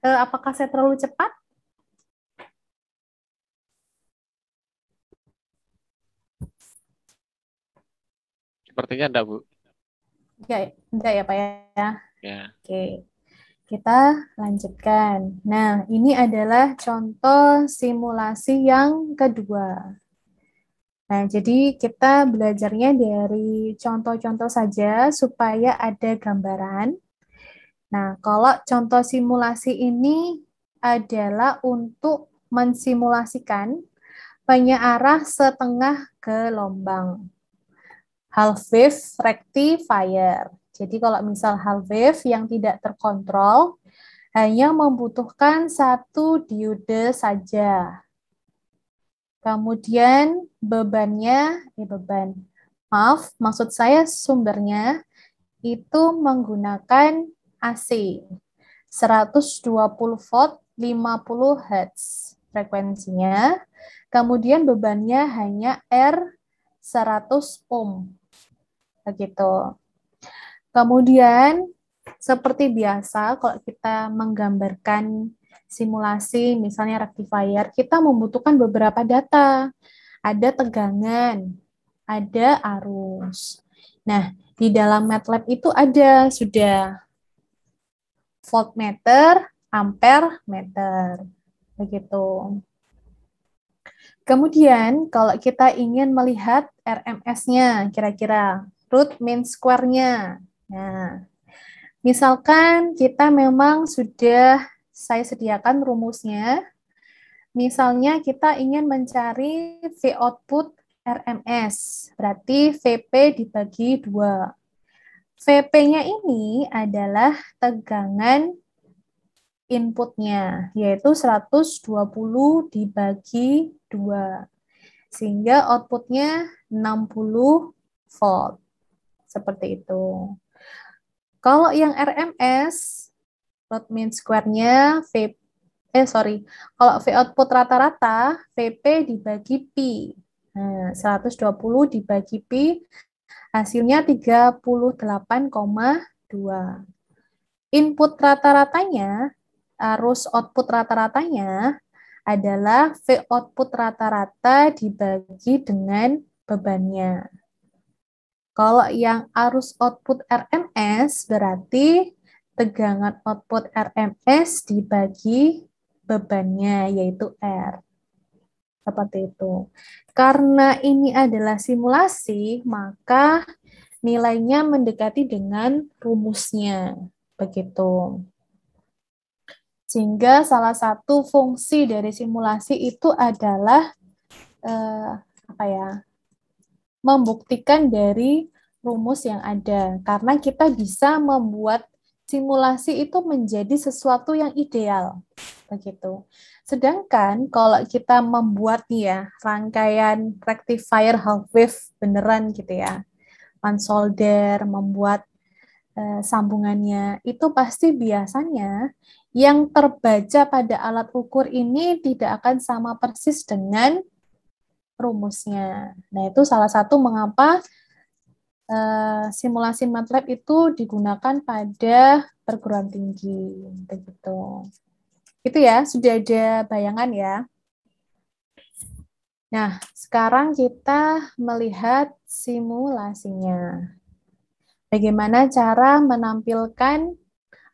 eh, apakah saya terlalu cepat? Sepertinya enggak, Bu. ya enggak ya, Pak ya? Ya. Oke. Okay. Kita lanjutkan. Nah, ini adalah contoh simulasi yang kedua. Nah, jadi kita belajarnya dari contoh-contoh saja supaya ada gambaran. Nah, kalau contoh simulasi ini adalah untuk mensimulasikan banyak arah setengah gelombang. Half wave rectifier. Jadi kalau misal hal wave yang tidak terkontrol hanya membutuhkan satu diode saja. Kemudian bebannya, eh beban, maaf, maksud saya sumbernya itu menggunakan AC 120 volt 50 Hz frekuensinya. Kemudian bebannya hanya R 100 ohm. Begitu. Kemudian seperti biasa kalau kita menggambarkan simulasi misalnya rectifier, kita membutuhkan beberapa data. Ada tegangan, ada arus. Nah, di dalam MATLAB itu ada sudah voltmeter, ampere, meter. Begitu. Kemudian kalau kita ingin melihat RMS-nya kira-kira root mean square-nya Nah, misalkan kita memang sudah saya sediakan rumusnya. Misalnya kita ingin mencari V output RMS, berarti VP dibagi dua. VP-nya ini adalah tegangan inputnya, yaitu 120 dibagi dua Sehingga outputnya 60 volt. Seperti itu. Kalau yang RMS, root mean square-nya V eh sorry, kalau V output rata-rata VP dibagi P. Nah, 120 dibagi P hasilnya 38,2. Input rata-ratanya arus output rata-ratanya adalah V output rata-rata dibagi dengan bebannya. Kalau yang arus output RMS berarti tegangan output RMS dibagi bebannya yaitu R. Seperti itu. Karena ini adalah simulasi, maka nilainya mendekati dengan rumusnya. Begitu. Sehingga salah satu fungsi dari simulasi itu adalah eh, apa ya? membuktikan dari rumus yang ada karena kita bisa membuat simulasi itu menjadi sesuatu yang ideal begitu. Sedangkan kalau kita membuat nih ya rangkaian rectifier half wave beneran gitu ya, solder membuat eh, sambungannya itu pasti biasanya yang terbaca pada alat ukur ini tidak akan sama persis dengan rumusnya. Nah, itu salah satu mengapa uh, simulasi MATLAB itu digunakan pada perguruan tinggi. Begitu. Itu ya, sudah ada bayangan ya. Nah, sekarang kita melihat simulasinya. Bagaimana cara menampilkan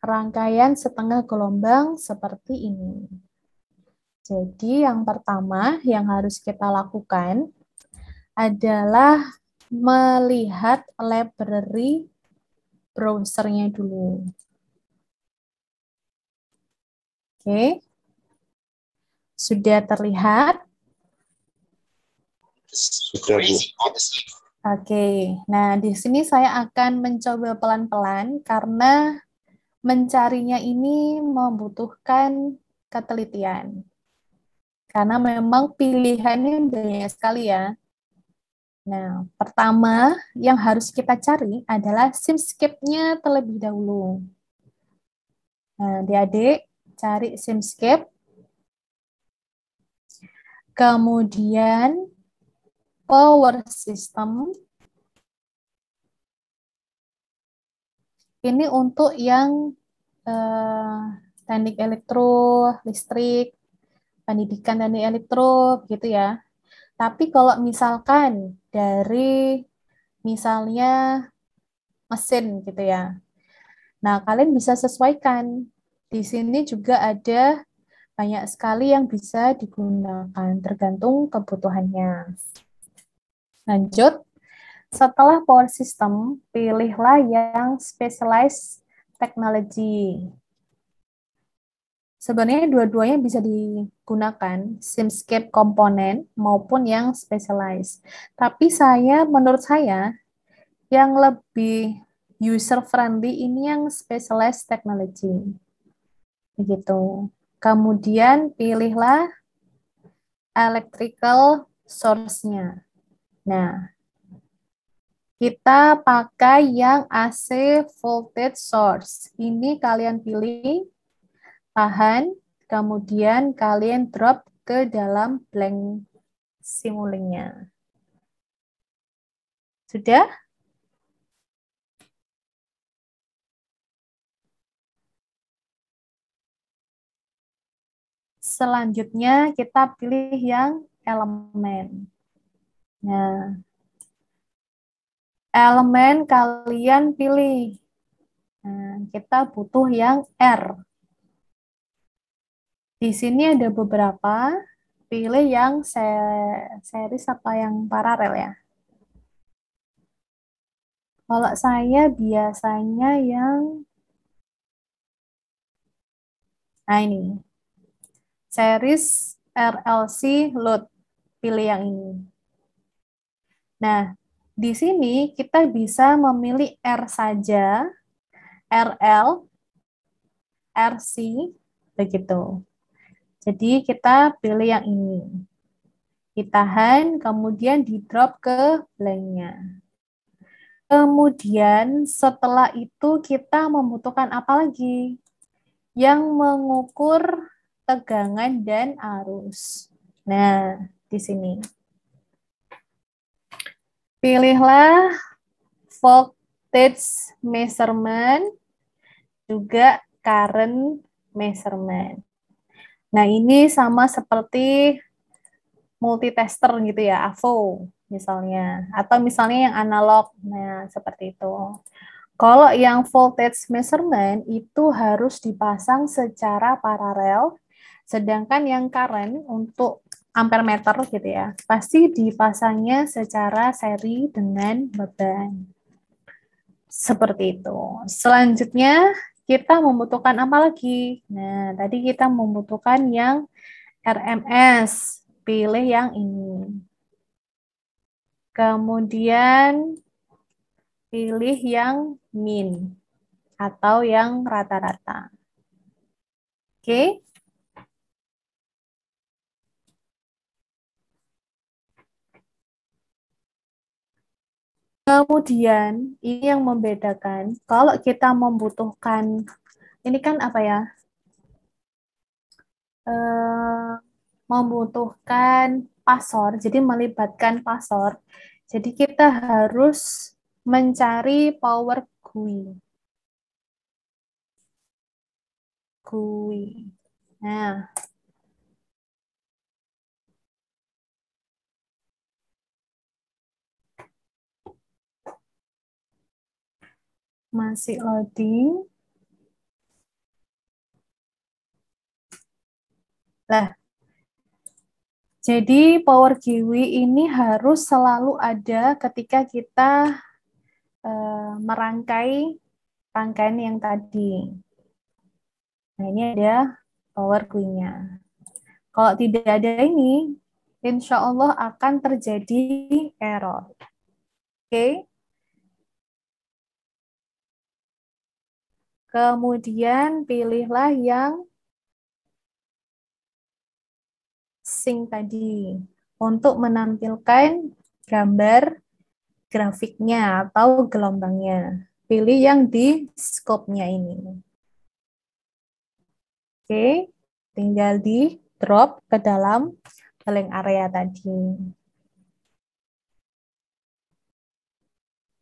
rangkaian setengah gelombang seperti ini? Jadi yang pertama yang harus kita lakukan adalah melihat library browsernya dulu. Oke. Sudah terlihat? Sudah, Bu. Oke. Nah, di sini saya akan mencoba pelan-pelan karena mencarinya ini membutuhkan ketelitian karena memang pilihannya banyak sekali ya. Nah, pertama yang harus kita cari adalah simscape-nya terlebih dahulu. Nah, adik-adik cari sim skip. Kemudian power system. Ini untuk yang eh, teknik elektro, listrik, pendidikan dan elektro gitu ya. Tapi kalau misalkan dari misalnya mesin gitu ya. Nah, kalian bisa sesuaikan. Di sini juga ada banyak sekali yang bisa digunakan tergantung kebutuhannya. Lanjut, setelah power system, pilihlah yang specialized technology. Sebenarnya dua-duanya bisa digunakan, Simscape komponen maupun yang specialized. Tapi saya, menurut saya, yang lebih user-friendly ini yang specialized technology. Begitu. Kemudian pilihlah electrical source-nya. Nah, kita pakai yang AC voltage source. Ini kalian pilih tahan, kemudian kalian drop ke dalam blank simulingnya. Sudah? Selanjutnya kita pilih yang elemen. Nah, elemen kalian pilih. Nah, kita butuh yang R. Di sini ada beberapa, pilih yang series apa yang paralel ya. Kalau saya biasanya yang Nah ini, series RLC load, pilih yang ini. Nah, di sini kita bisa memilih R saja, RL, RC, begitu. Jadi kita pilih yang ini. Ditahan, kemudian di drop ke blanknya. Kemudian setelah itu kita membutuhkan apa lagi? Yang mengukur tegangan dan arus. Nah, di sini. Pilihlah voltage measurement, juga current measurement. Nah, ini sama seperti multitester gitu ya, AVO misalnya. Atau misalnya yang analog, nah seperti itu. Kalau yang voltage measurement itu harus dipasang secara paralel, sedangkan yang current untuk ampermeter gitu ya, pasti dipasangnya secara seri dengan beban. Seperti itu. Selanjutnya kita membutuhkan apa lagi? Nah, tadi kita membutuhkan yang RMS. Pilih yang ini. Kemudian pilih yang min atau yang rata-rata. Oke. Kemudian ini yang membedakan kalau kita membutuhkan ini kan apa ya e, membutuhkan pasor jadi melibatkan pasor jadi kita harus mencari power GUI GUI nah Masih loading. Nah, jadi power kiwi ini harus selalu ada ketika kita e, merangkai rangkaian yang tadi. Nah, ini ada power kiwi-nya. Kalau tidak ada ini, insya Allah akan terjadi error. Oke, okay? Kemudian pilihlah yang sing tadi untuk menampilkan gambar grafiknya atau gelombangnya. Pilih yang di scope-nya ini. Oke, tinggal di drop ke dalam link area tadi.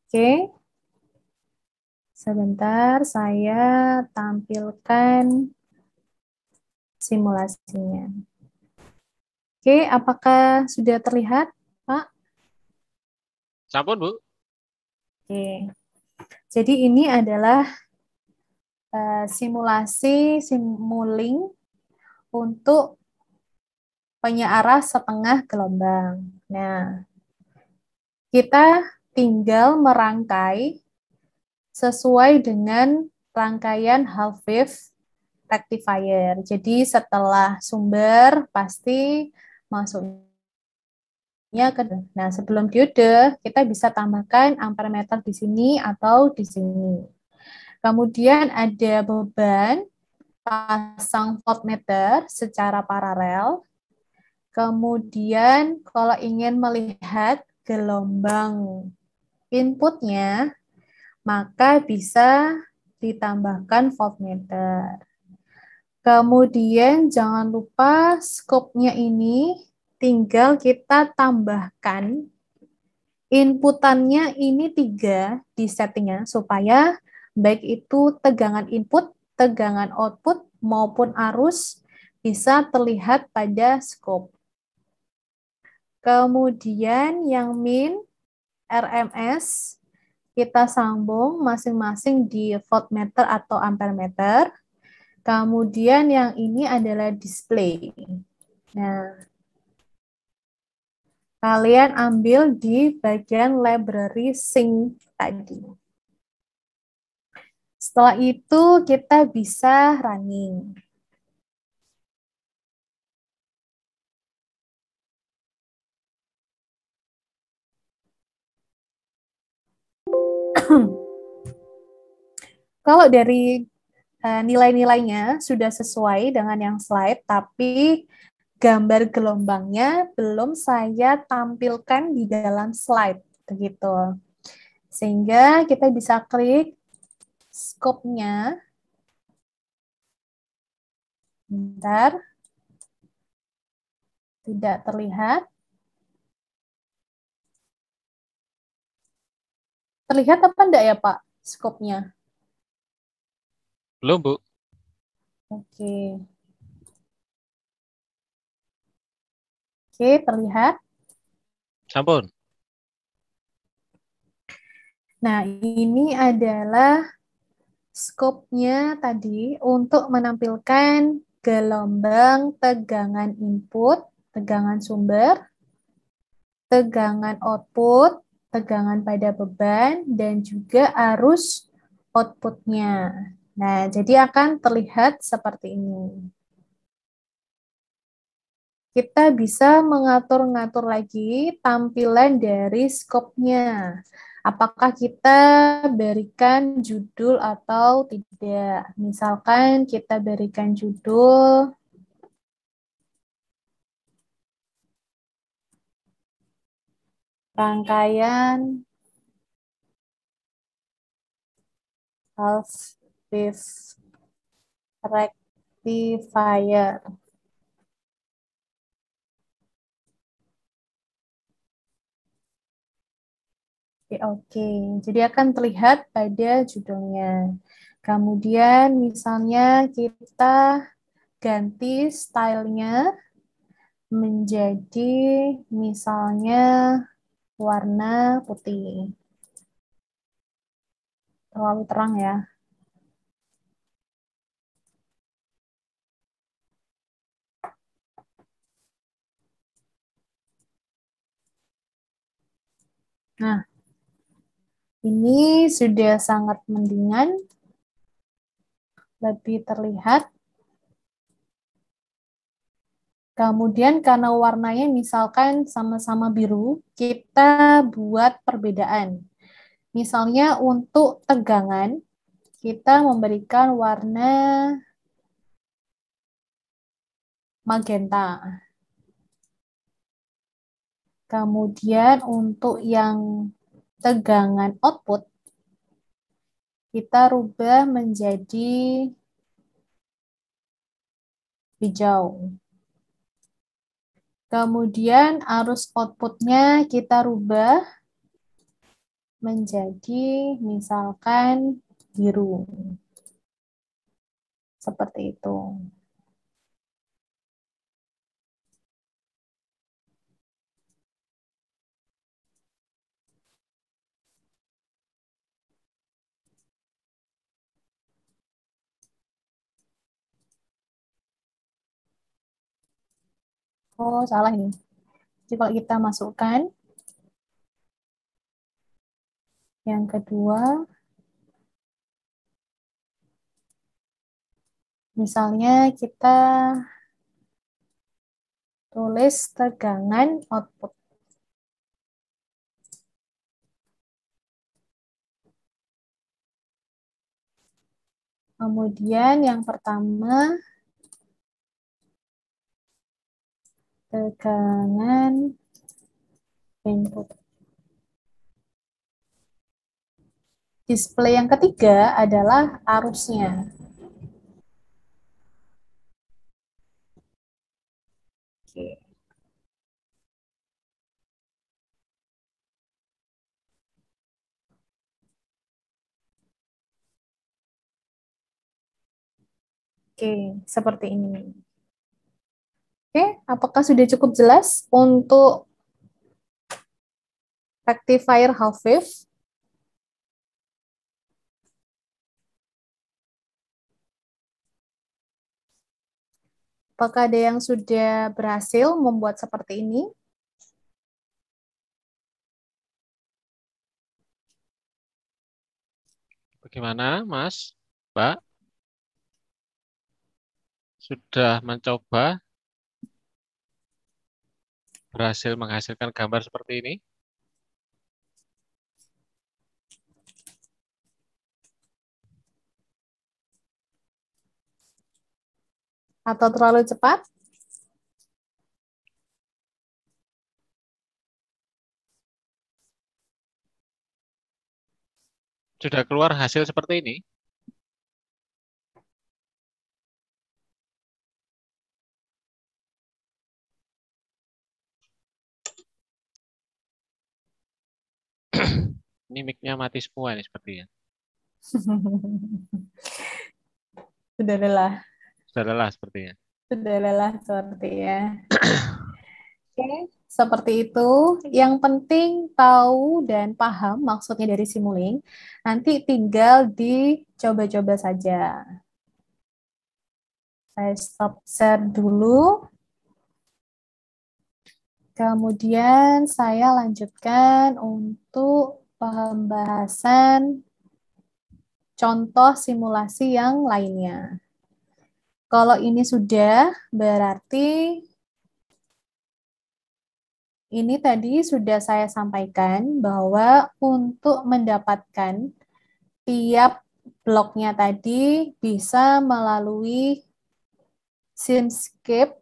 Oke. Sebentar, saya tampilkan simulasinya. Oke, apakah sudah terlihat, Pak? Sampun, Bu. Oke. Jadi ini adalah uh, simulasi simuling untuk penyearah setengah gelombang. Nah, kita tinggal merangkai sesuai dengan rangkaian half wave rectifier. Jadi setelah sumber pasti masuknya ke nah sebelum diode kita bisa tambahkan amperemeter di sini atau di sini. Kemudian ada beban pasang voltmeter secara paralel. Kemudian kalau ingin melihat gelombang inputnya maka bisa ditambahkan voltmeter. Kemudian jangan lupa skopnya ini tinggal kita tambahkan inputannya ini tiga di settingnya supaya baik itu tegangan input, tegangan output, maupun arus bisa terlihat pada scope. Kemudian yang min RMS kita sambung masing-masing di voltmeter atau ampere Kemudian yang ini adalah display. Nah, kalian ambil di bagian library sync tadi. Setelah itu kita bisa running. <clears throat> Kalau dari uh, nilai-nilainya sudah sesuai dengan yang slide, tapi gambar gelombangnya belum saya tampilkan di dalam slide, begitu. Sehingga kita bisa klik scope-nya. Bentar. Tidak terlihat. Terlihat apa enggak ya Pak skopnya? Belum Bu. Oke. Oke, terlihat. Sampun. Nah, ini adalah skopnya tadi untuk menampilkan gelombang tegangan input, tegangan sumber, tegangan output, tegangan pada beban, dan juga arus outputnya. Nah, jadi akan terlihat seperti ini. Kita bisa mengatur-ngatur lagi tampilan dari skopnya. Apakah kita berikan judul atau tidak? Misalkan kita berikan judul rangkaian half wave rectifier. Oke, okay. jadi akan terlihat pada judulnya. Kemudian misalnya kita ganti stylenya menjadi misalnya warna putih. Terlalu terang ya. Nah, ini sudah sangat mendingan, lebih terlihat. Kemudian karena warnanya misalkan sama-sama biru, kita buat perbedaan. Misalnya untuk tegangan, kita memberikan warna magenta. Kemudian untuk yang tegangan output, kita rubah menjadi hijau. Kemudian arus outputnya kita rubah menjadi misalkan biru. Seperti itu. Oh, salah ini. Jadi kalau kita masukkan yang kedua misalnya kita tulis tegangan output. Kemudian yang pertama tekanan input. Display yang ketiga adalah arusnya. Oke. Oke, seperti ini. Oke, apakah sudah cukup jelas untuk rectifier half wave? Apakah ada yang sudah berhasil membuat seperti ini? Bagaimana, Mas? Pak? Sudah mencoba berhasil menghasilkan gambar seperti ini? Atau terlalu cepat? Sudah keluar hasil seperti ini? Ini mic mati semua ini sepertinya. <laughs> Sudah lelah. Sudah lelah sepertinya. Sudah lelah sepertinya. Oke, okay. seperti itu. Yang penting tahu dan paham maksudnya dari simuling. Nanti tinggal dicoba-coba saja. Saya stop share dulu. Kemudian saya lanjutkan untuk pembahasan contoh simulasi yang lainnya. Kalau ini sudah, berarti ini tadi sudah saya sampaikan bahwa untuk mendapatkan tiap bloknya tadi bisa melalui Simscape,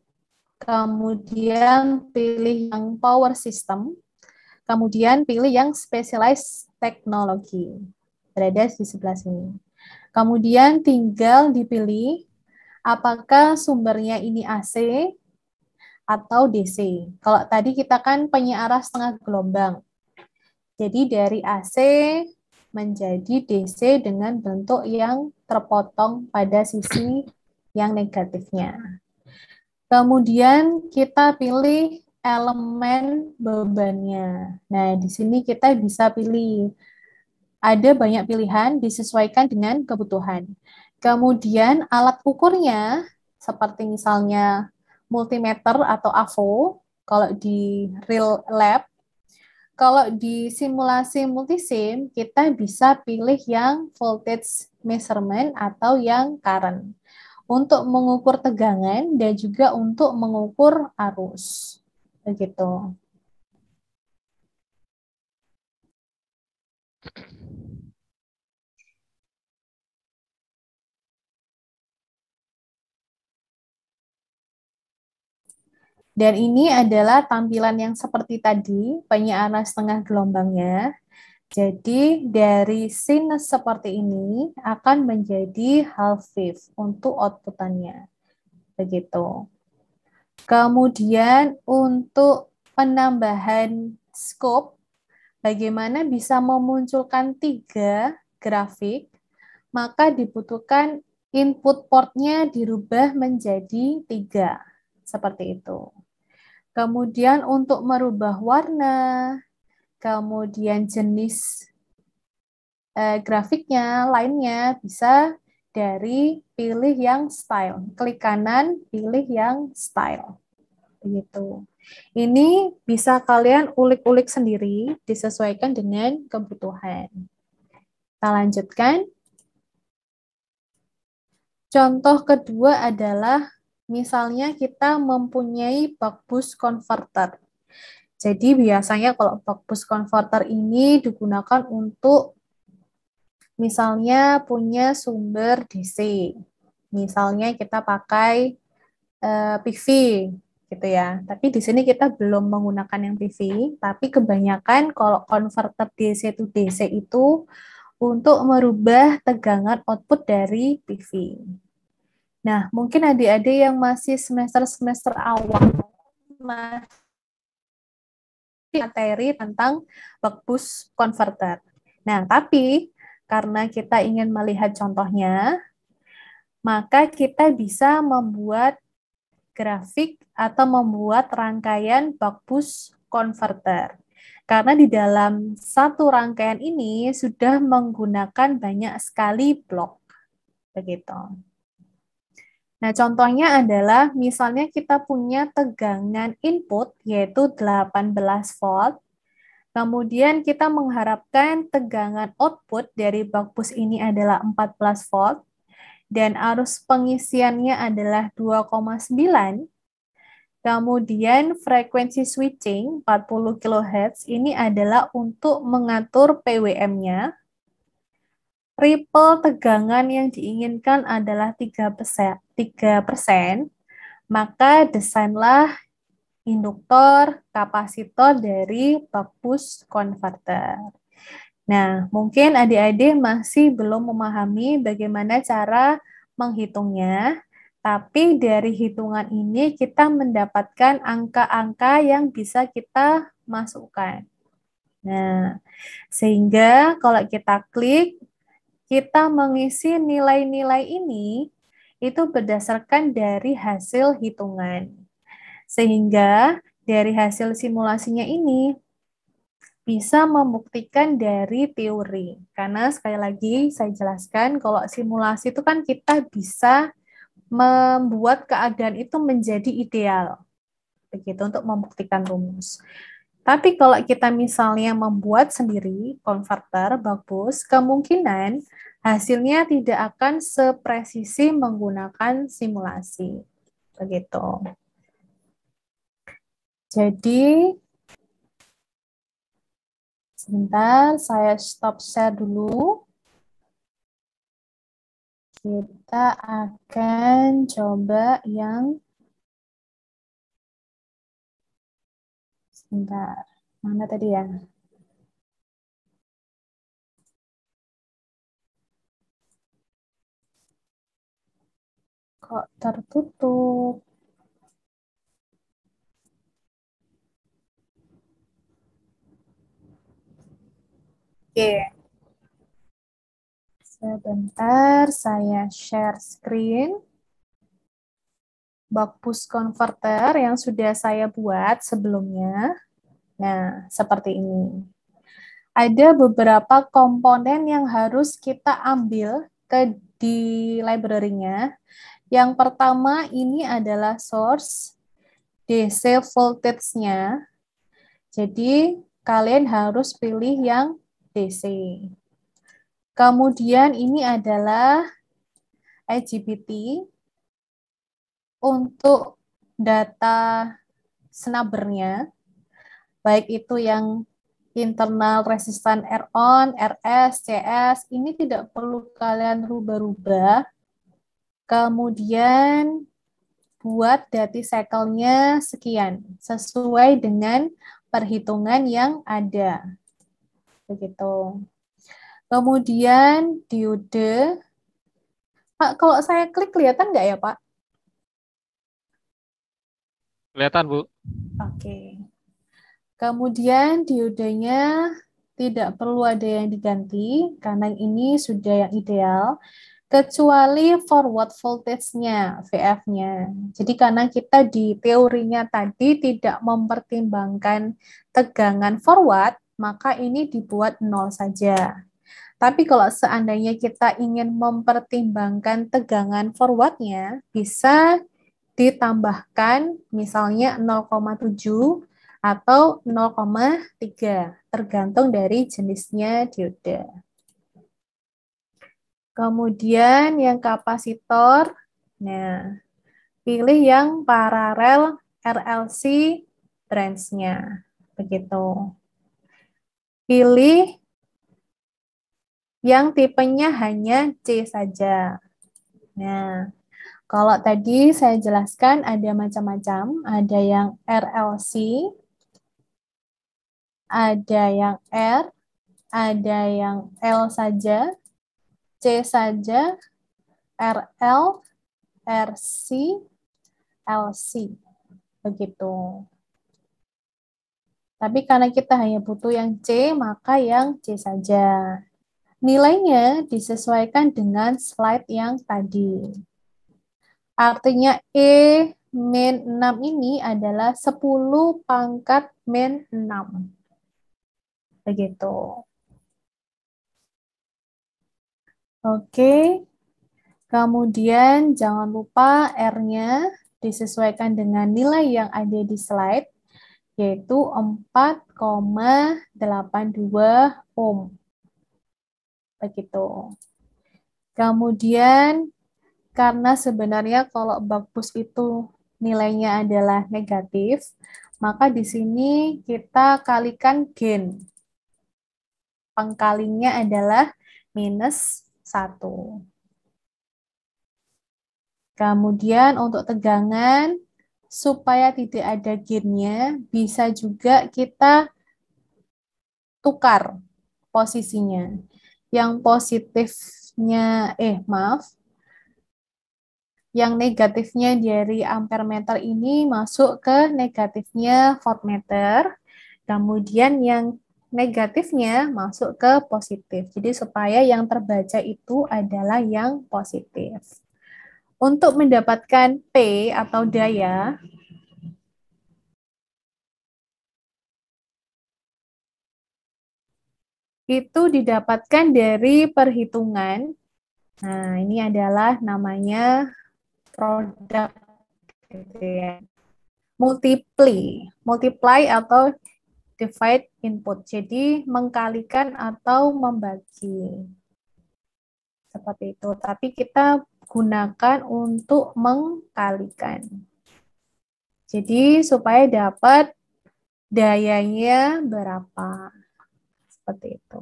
kemudian pilih yang power system, Kemudian pilih yang specialized technology Berada di sebelah sini. Kemudian tinggal dipilih apakah sumbernya ini AC atau DC. Kalau tadi kita kan penyiaran setengah gelombang. Jadi dari AC menjadi DC dengan bentuk yang terpotong pada sisi yang negatifnya. Kemudian kita pilih elemen bebannya. Nah, di sini kita bisa pilih. Ada banyak pilihan disesuaikan dengan kebutuhan. Kemudian alat ukurnya seperti misalnya multimeter atau AVO kalau di real lab. Kalau di simulasi multisim kita bisa pilih yang voltage measurement atau yang current untuk mengukur tegangan dan juga untuk mengukur arus begitu Dan ini adalah tampilan yang seperti tadi, penyiaran setengah gelombangnya. Jadi dari sinus seperti ini akan menjadi half wave untuk outputannya. Begitu. Kemudian untuk penambahan scope, bagaimana bisa memunculkan tiga grafik, maka dibutuhkan input portnya dirubah menjadi tiga, seperti itu. Kemudian untuk merubah warna, kemudian jenis eh, grafiknya lainnya bisa dari pilih yang style. Klik kanan, pilih yang style. Begitu. Ini bisa kalian ulik-ulik sendiri, disesuaikan dengan kebutuhan. Kita lanjutkan. Contoh kedua adalah misalnya kita mempunyai boost converter. Jadi biasanya kalau boost converter ini digunakan untuk Misalnya punya sumber DC. Misalnya kita pakai uh, eh, PV gitu ya. Tapi di sini kita belum menggunakan yang PV, tapi kebanyakan kalau converter DC to DC itu untuk merubah tegangan output dari PV. Nah, mungkin adik-adik yang masih semester-semester awal materi tentang bus converter. Nah, tapi karena kita ingin melihat contohnya, maka kita bisa membuat grafik atau membuat rangkaian boost converter. Karena di dalam satu rangkaian ini sudah menggunakan banyak sekali blok. Begitu. Nah, contohnya adalah misalnya kita punya tegangan input yaitu 18 volt Kemudian kita mengharapkan tegangan output dari bus ini adalah 14 volt dan arus pengisiannya adalah 2,9. Kemudian frekuensi switching 40 kHz ini adalah untuk mengatur PWM-nya. Ripple tegangan yang diinginkan adalah 3%, 3%. Maka desainlah induktor, kapasitor dari buck-boost converter. Nah, mungkin adik-adik masih belum memahami bagaimana cara menghitungnya, tapi dari hitungan ini kita mendapatkan angka-angka yang bisa kita masukkan. Nah, sehingga kalau kita klik, kita mengisi nilai-nilai ini itu berdasarkan dari hasil hitungan. Sehingga dari hasil simulasinya ini bisa membuktikan dari teori. Karena sekali lagi saya jelaskan kalau simulasi itu kan kita bisa membuat keadaan itu menjadi ideal. Begitu untuk membuktikan rumus. Tapi kalau kita misalnya membuat sendiri konverter bagus, kemungkinan hasilnya tidak akan sepresisi menggunakan simulasi. Begitu. Jadi, sebentar saya stop share dulu. Kita akan coba yang sebentar. Mana tadi ya? Kok tertutup? Oke. Sebentar, saya share screen. Bakpus converter yang sudah saya buat sebelumnya. Nah, seperti ini. Ada beberapa komponen yang harus kita ambil ke di library-nya. Yang pertama ini adalah source DC voltage-nya. Jadi, kalian harus pilih yang DC. Kemudian ini adalah IGBT untuk data snubbernya, baik itu yang internal resistan R on, RS, CS, ini tidak perlu kalian rubah-rubah. Kemudian buat dati cycle-nya sekian, sesuai dengan perhitungan yang ada begitu. Kemudian diode. Pak, kalau saya klik kelihatan nggak ya, Pak? Kelihatan, Bu. Oke. Kemudian diodenya tidak perlu ada yang diganti karena ini sudah yang ideal kecuali forward voltage-nya, VF-nya. Jadi karena kita di teorinya tadi tidak mempertimbangkan tegangan forward, maka ini dibuat nol saja. Tapi kalau seandainya kita ingin mempertimbangkan tegangan forwardnya, bisa ditambahkan misalnya 0,7 atau 0,3 tergantung dari jenisnya dioda. Kemudian yang kapasitor, nah pilih yang paralel RLC branch-nya, begitu. Pilih yang tipenya hanya C saja. Nah, kalau tadi saya jelaskan ada macam-macam, ada yang RLC, ada yang R, ada yang L saja, C saja, RL, RC, LC. Begitu. Tapi karena kita hanya butuh yang C, maka yang C saja. Nilainya disesuaikan dengan slide yang tadi. Artinya E min 6 ini adalah 10 pangkat min 6. Begitu. Oke. Kemudian jangan lupa R-nya disesuaikan dengan nilai yang ada di slide yaitu 4,82 ohm. Begitu. Kemudian karena sebenarnya kalau bagus itu nilainya adalah negatif, maka di sini kita kalikan gain. Pengkalinya adalah minus 1. Kemudian untuk tegangan supaya tidak ada gainnya, bisa juga kita tukar posisinya. Yang positifnya, eh maaf, yang negatifnya dari ampere meter ini masuk ke negatifnya voltmeter kemudian yang negatifnya masuk ke positif. Jadi supaya yang terbaca itu adalah yang positif. Untuk mendapatkan P atau daya, itu didapatkan dari perhitungan. Nah, ini adalah namanya produk gitu ya. Multiply, multiply atau divide input. Jadi mengkalikan atau membagi. Seperti itu. Tapi kita gunakan untuk mengkalikan. Jadi supaya dapat dayanya berapa. Seperti itu.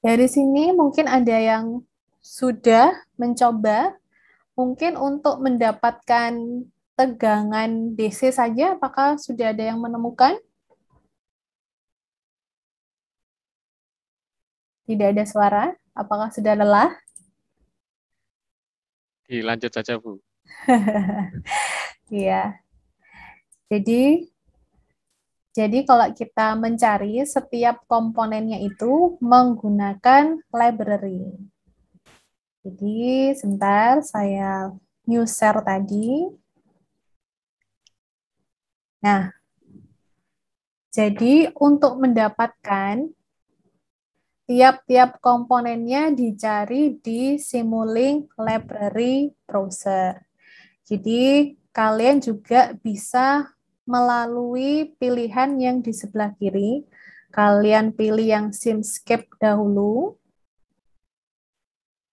Dari sini mungkin ada yang sudah mencoba mungkin untuk mendapatkan tegangan DC saja apakah sudah ada yang menemukan? Tidak ada suara. Apakah sudah lelah? Dilanjut saja, Bu. <laughs> Iya. jadi jadi kalau kita mencari setiap komponennya itu menggunakan library. Jadi sebentar saya new share tadi. Nah, jadi untuk mendapatkan tiap-tiap komponennya dicari di Simulink Library Browser. Jadi, kalian juga bisa melalui pilihan yang di sebelah kiri. Kalian pilih yang Simscape dahulu.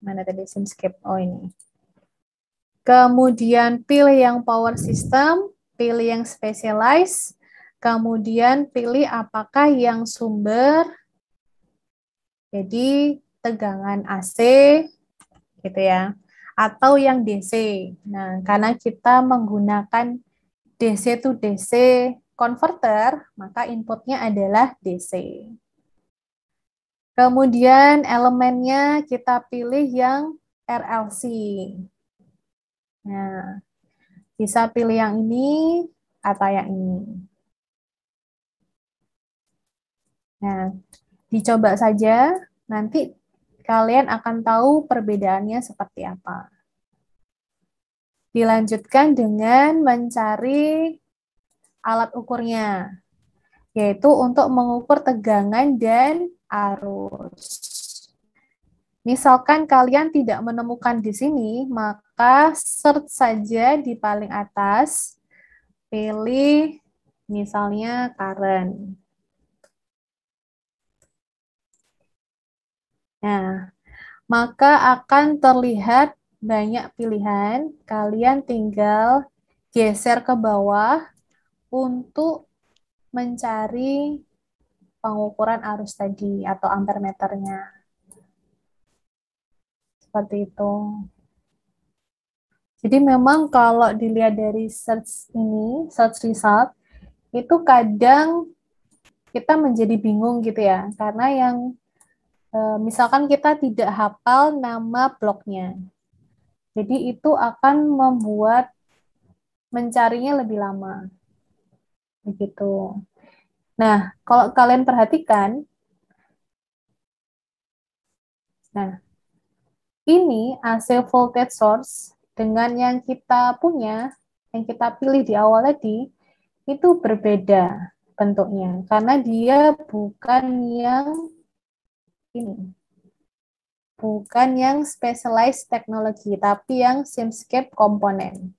Mana tadi Simscape? Oh, ini. Kemudian pilih yang Power System, pilih yang Specialized, kemudian pilih apakah yang sumber, jadi tegangan AC gitu ya atau yang DC. Nah, karena kita menggunakan DC to DC converter, maka inputnya adalah DC. Kemudian elemennya kita pilih yang RLC. Nah, bisa pilih yang ini atau yang ini. Nah, Dicoba saja, nanti kalian akan tahu perbedaannya seperti apa. Dilanjutkan dengan mencari alat ukurnya, yaitu untuk mengukur tegangan dan arus. Misalkan kalian tidak menemukan di sini, maka search saja di paling atas, pilih misalnya current. Nah, maka akan terlihat banyak pilihan. Kalian tinggal geser ke bawah untuk mencari pengukuran arus tadi atau ampermeternya. Seperti itu. Jadi memang kalau dilihat dari search ini, search result, itu kadang kita menjadi bingung gitu ya, karena yang Eh, misalkan kita tidak hafal nama bloknya, Jadi itu akan membuat mencarinya lebih lama. Begitu. Nah, kalau kalian perhatikan, nah, ini AC voltage source dengan yang kita punya, yang kita pilih di awal tadi, itu berbeda bentuknya. Karena dia bukan yang ini. Bukan yang specialized teknologi, tapi yang simscape komponen.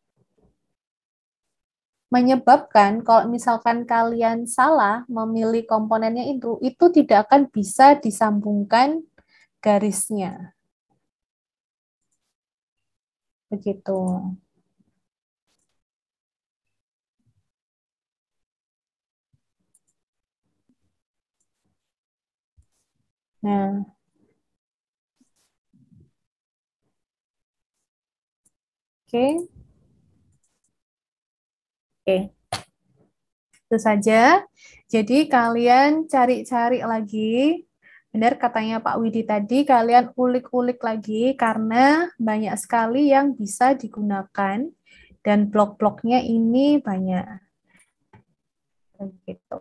Menyebabkan kalau misalkan kalian salah memilih komponennya itu, itu tidak akan bisa disambungkan garisnya. Begitu. Nah. Oke. Oke. Itu saja. Jadi kalian cari-cari lagi Benar katanya Pak Widi tadi, kalian ulik-ulik lagi karena banyak sekali yang bisa digunakan dan blok-bloknya ini banyak. Begitu.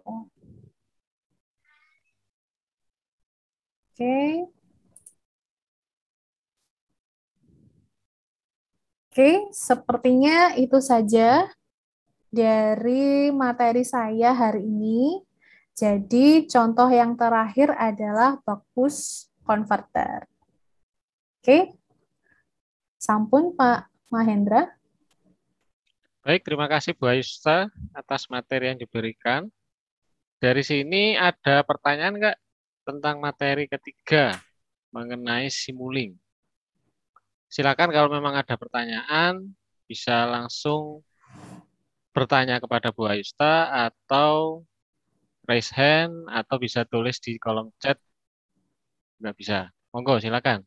Oke. Oke, sepertinya itu saja dari materi saya hari ini. Jadi contoh yang terakhir adalah Bakus Converter. Oke. Sampun Pak Mahendra. Baik, terima kasih Bu Ayusta atas materi yang diberikan. Dari sini ada pertanyaan enggak? tentang materi ketiga mengenai simuling. Silakan kalau memang ada pertanyaan bisa langsung bertanya kepada Bu Ayusta atau raise hand atau bisa tulis di kolom chat. Enggak bisa. Monggo, silakan.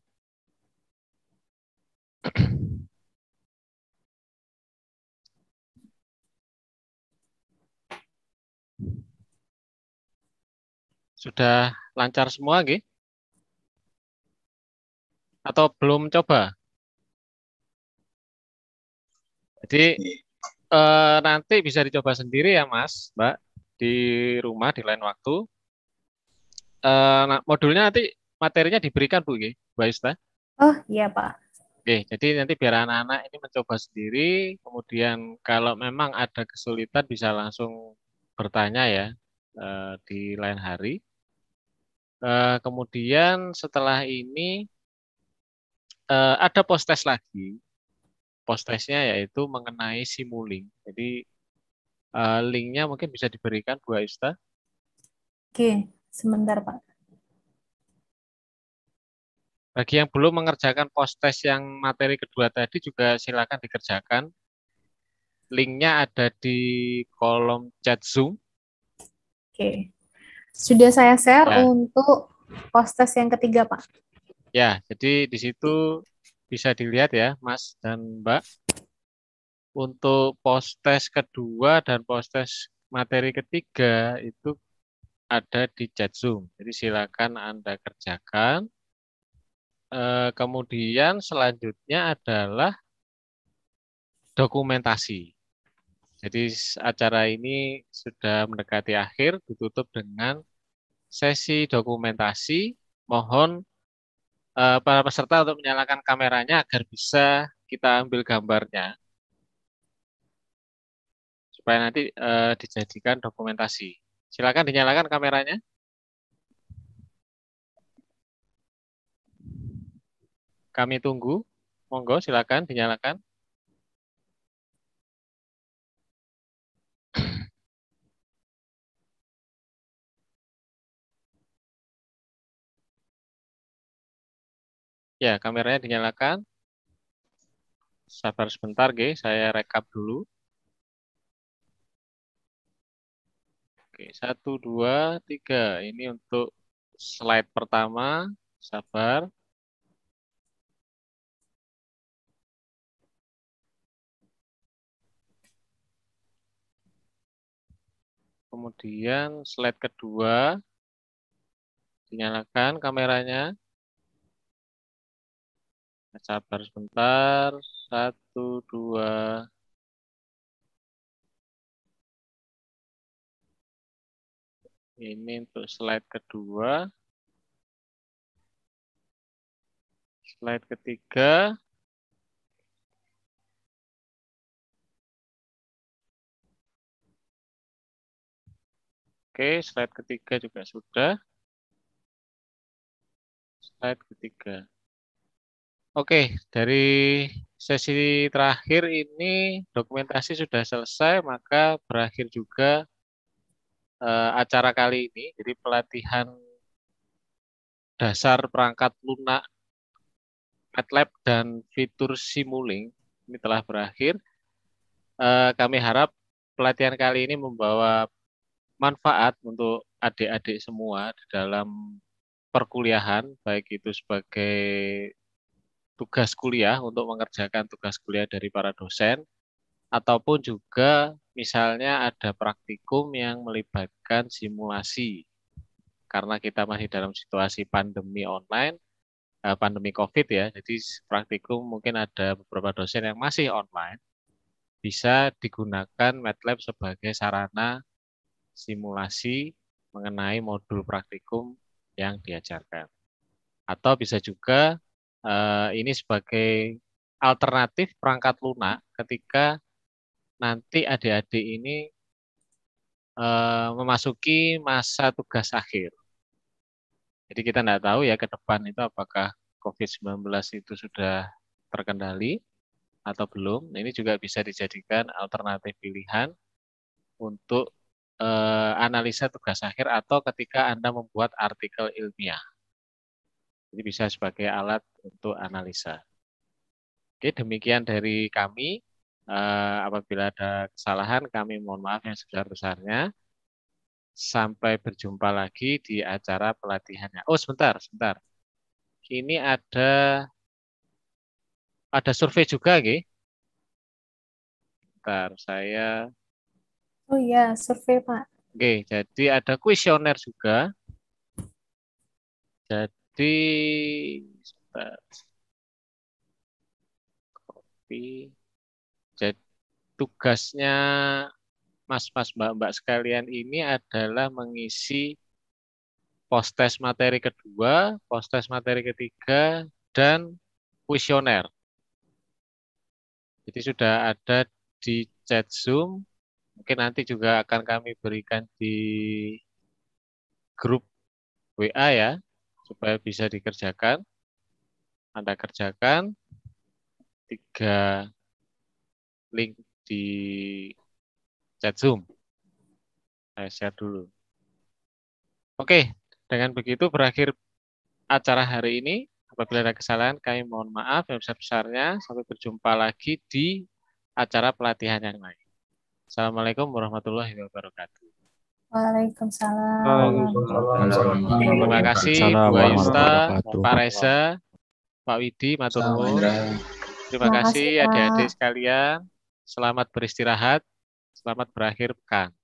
Sudah Lancar semua, gih? Atau belum coba? Jadi eh, nanti bisa dicoba sendiri ya, Mas, Mbak, di rumah di lain waktu. Eh, nah, modulnya nanti materinya diberikan, Bu, ya Bu Aista. Oh, iya, Pak. Oke, jadi nanti biar anak-anak ini mencoba sendiri, kemudian kalau memang ada kesulitan bisa langsung bertanya ya eh, di lain hari. Uh, kemudian setelah ini uh, ada post test lagi. Post testnya yaitu mengenai simuling. Jadi uh, linknya mungkin bisa diberikan Bu Aista. Oke, sebentar Pak. Bagi yang belum mengerjakan post test yang materi kedua tadi juga silakan dikerjakan. Linknya ada di kolom chat Zoom. Oke. Sudah saya share ya. untuk postes yang ketiga, Pak. Ya, jadi di situ bisa dilihat ya, Mas dan Mbak. Untuk postes kedua dan postes materi ketiga itu ada di chat Zoom. Jadi silakan Anda kerjakan. Eh, kemudian selanjutnya adalah dokumentasi. Jadi acara ini sudah mendekati akhir, ditutup dengan sesi dokumentasi. Mohon uh, para peserta untuk menyalakan kameranya agar bisa kita ambil gambarnya. Supaya nanti uh, dijadikan dokumentasi. Silakan dinyalakan kameranya. Kami tunggu. Monggo silakan dinyalakan. Ya, kameranya dinyalakan. Sabar sebentar, G. Saya rekap dulu. Oke, satu, dua, tiga. Ini untuk slide pertama. Sabar. Kemudian slide kedua. Dinyalakan kameranya sabar sebentar. Satu, dua. Ini untuk slide kedua. Slide ketiga. Oke, slide ketiga juga sudah. Slide ketiga. Oke, dari sesi terakhir ini dokumentasi sudah selesai, maka berakhir juga uh, acara kali ini. Jadi pelatihan dasar perangkat lunak MATLAB dan fitur simuling ini telah berakhir. Uh, kami harap pelatihan kali ini membawa manfaat untuk adik-adik semua di dalam perkuliahan, baik itu sebagai tugas kuliah untuk mengerjakan tugas kuliah dari para dosen ataupun juga misalnya ada praktikum yang melibatkan simulasi karena kita masih dalam situasi pandemi online eh, pandemi COVID ya, jadi praktikum mungkin ada beberapa dosen yang masih online, bisa digunakan MATLAB sebagai sarana simulasi mengenai modul praktikum yang diajarkan. Atau bisa juga uh, ini sebagai alternatif perangkat lunak ketika nanti adik-adik ini uh, memasuki masa tugas akhir. Jadi kita tidak tahu ya ke depan itu apakah COVID-19 itu sudah terkendali atau belum. Ini juga bisa dijadikan alternatif pilihan untuk eh, analisa tugas akhir atau ketika Anda membuat artikel ilmiah. Jadi bisa sebagai alat untuk analisa. Oke, demikian dari kami. Eh, apabila ada kesalahan, kami mohon maaf yang sebesar-besarnya. Sampai berjumpa lagi di acara pelatihannya. Oh, sebentar, sebentar. Ini ada ada survei juga, Ge. Bentar, saya... Oh iya, survei, Pak. Oke, jadi ada kuesioner juga. Jadi di sebentar. Copy. Jadi tugasnya mas-mas mbak-mbak sekalian ini adalah mengisi post-test materi kedua, post-test materi ketiga, dan kuesioner. Jadi sudah ada di chat Zoom. Mungkin nanti juga akan kami berikan di grup WA ya supaya bisa dikerjakan. Anda kerjakan tiga link di chat Zoom. Saya share dulu. Oke, dengan begitu berakhir acara hari ini. Apabila ada kesalahan, kami mohon maaf yang besar-besarnya. Sampai berjumpa lagi di acara pelatihan yang lain. Assalamualaikum warahmatullahi wabarakatuh. Waalaikumsalam. Terima kasih Bu Ayusta, Pak Reza, Pak Widi, Matur Terima kasih adik-adik sekalian. Selamat beristirahat. Selamat berakhir pekan.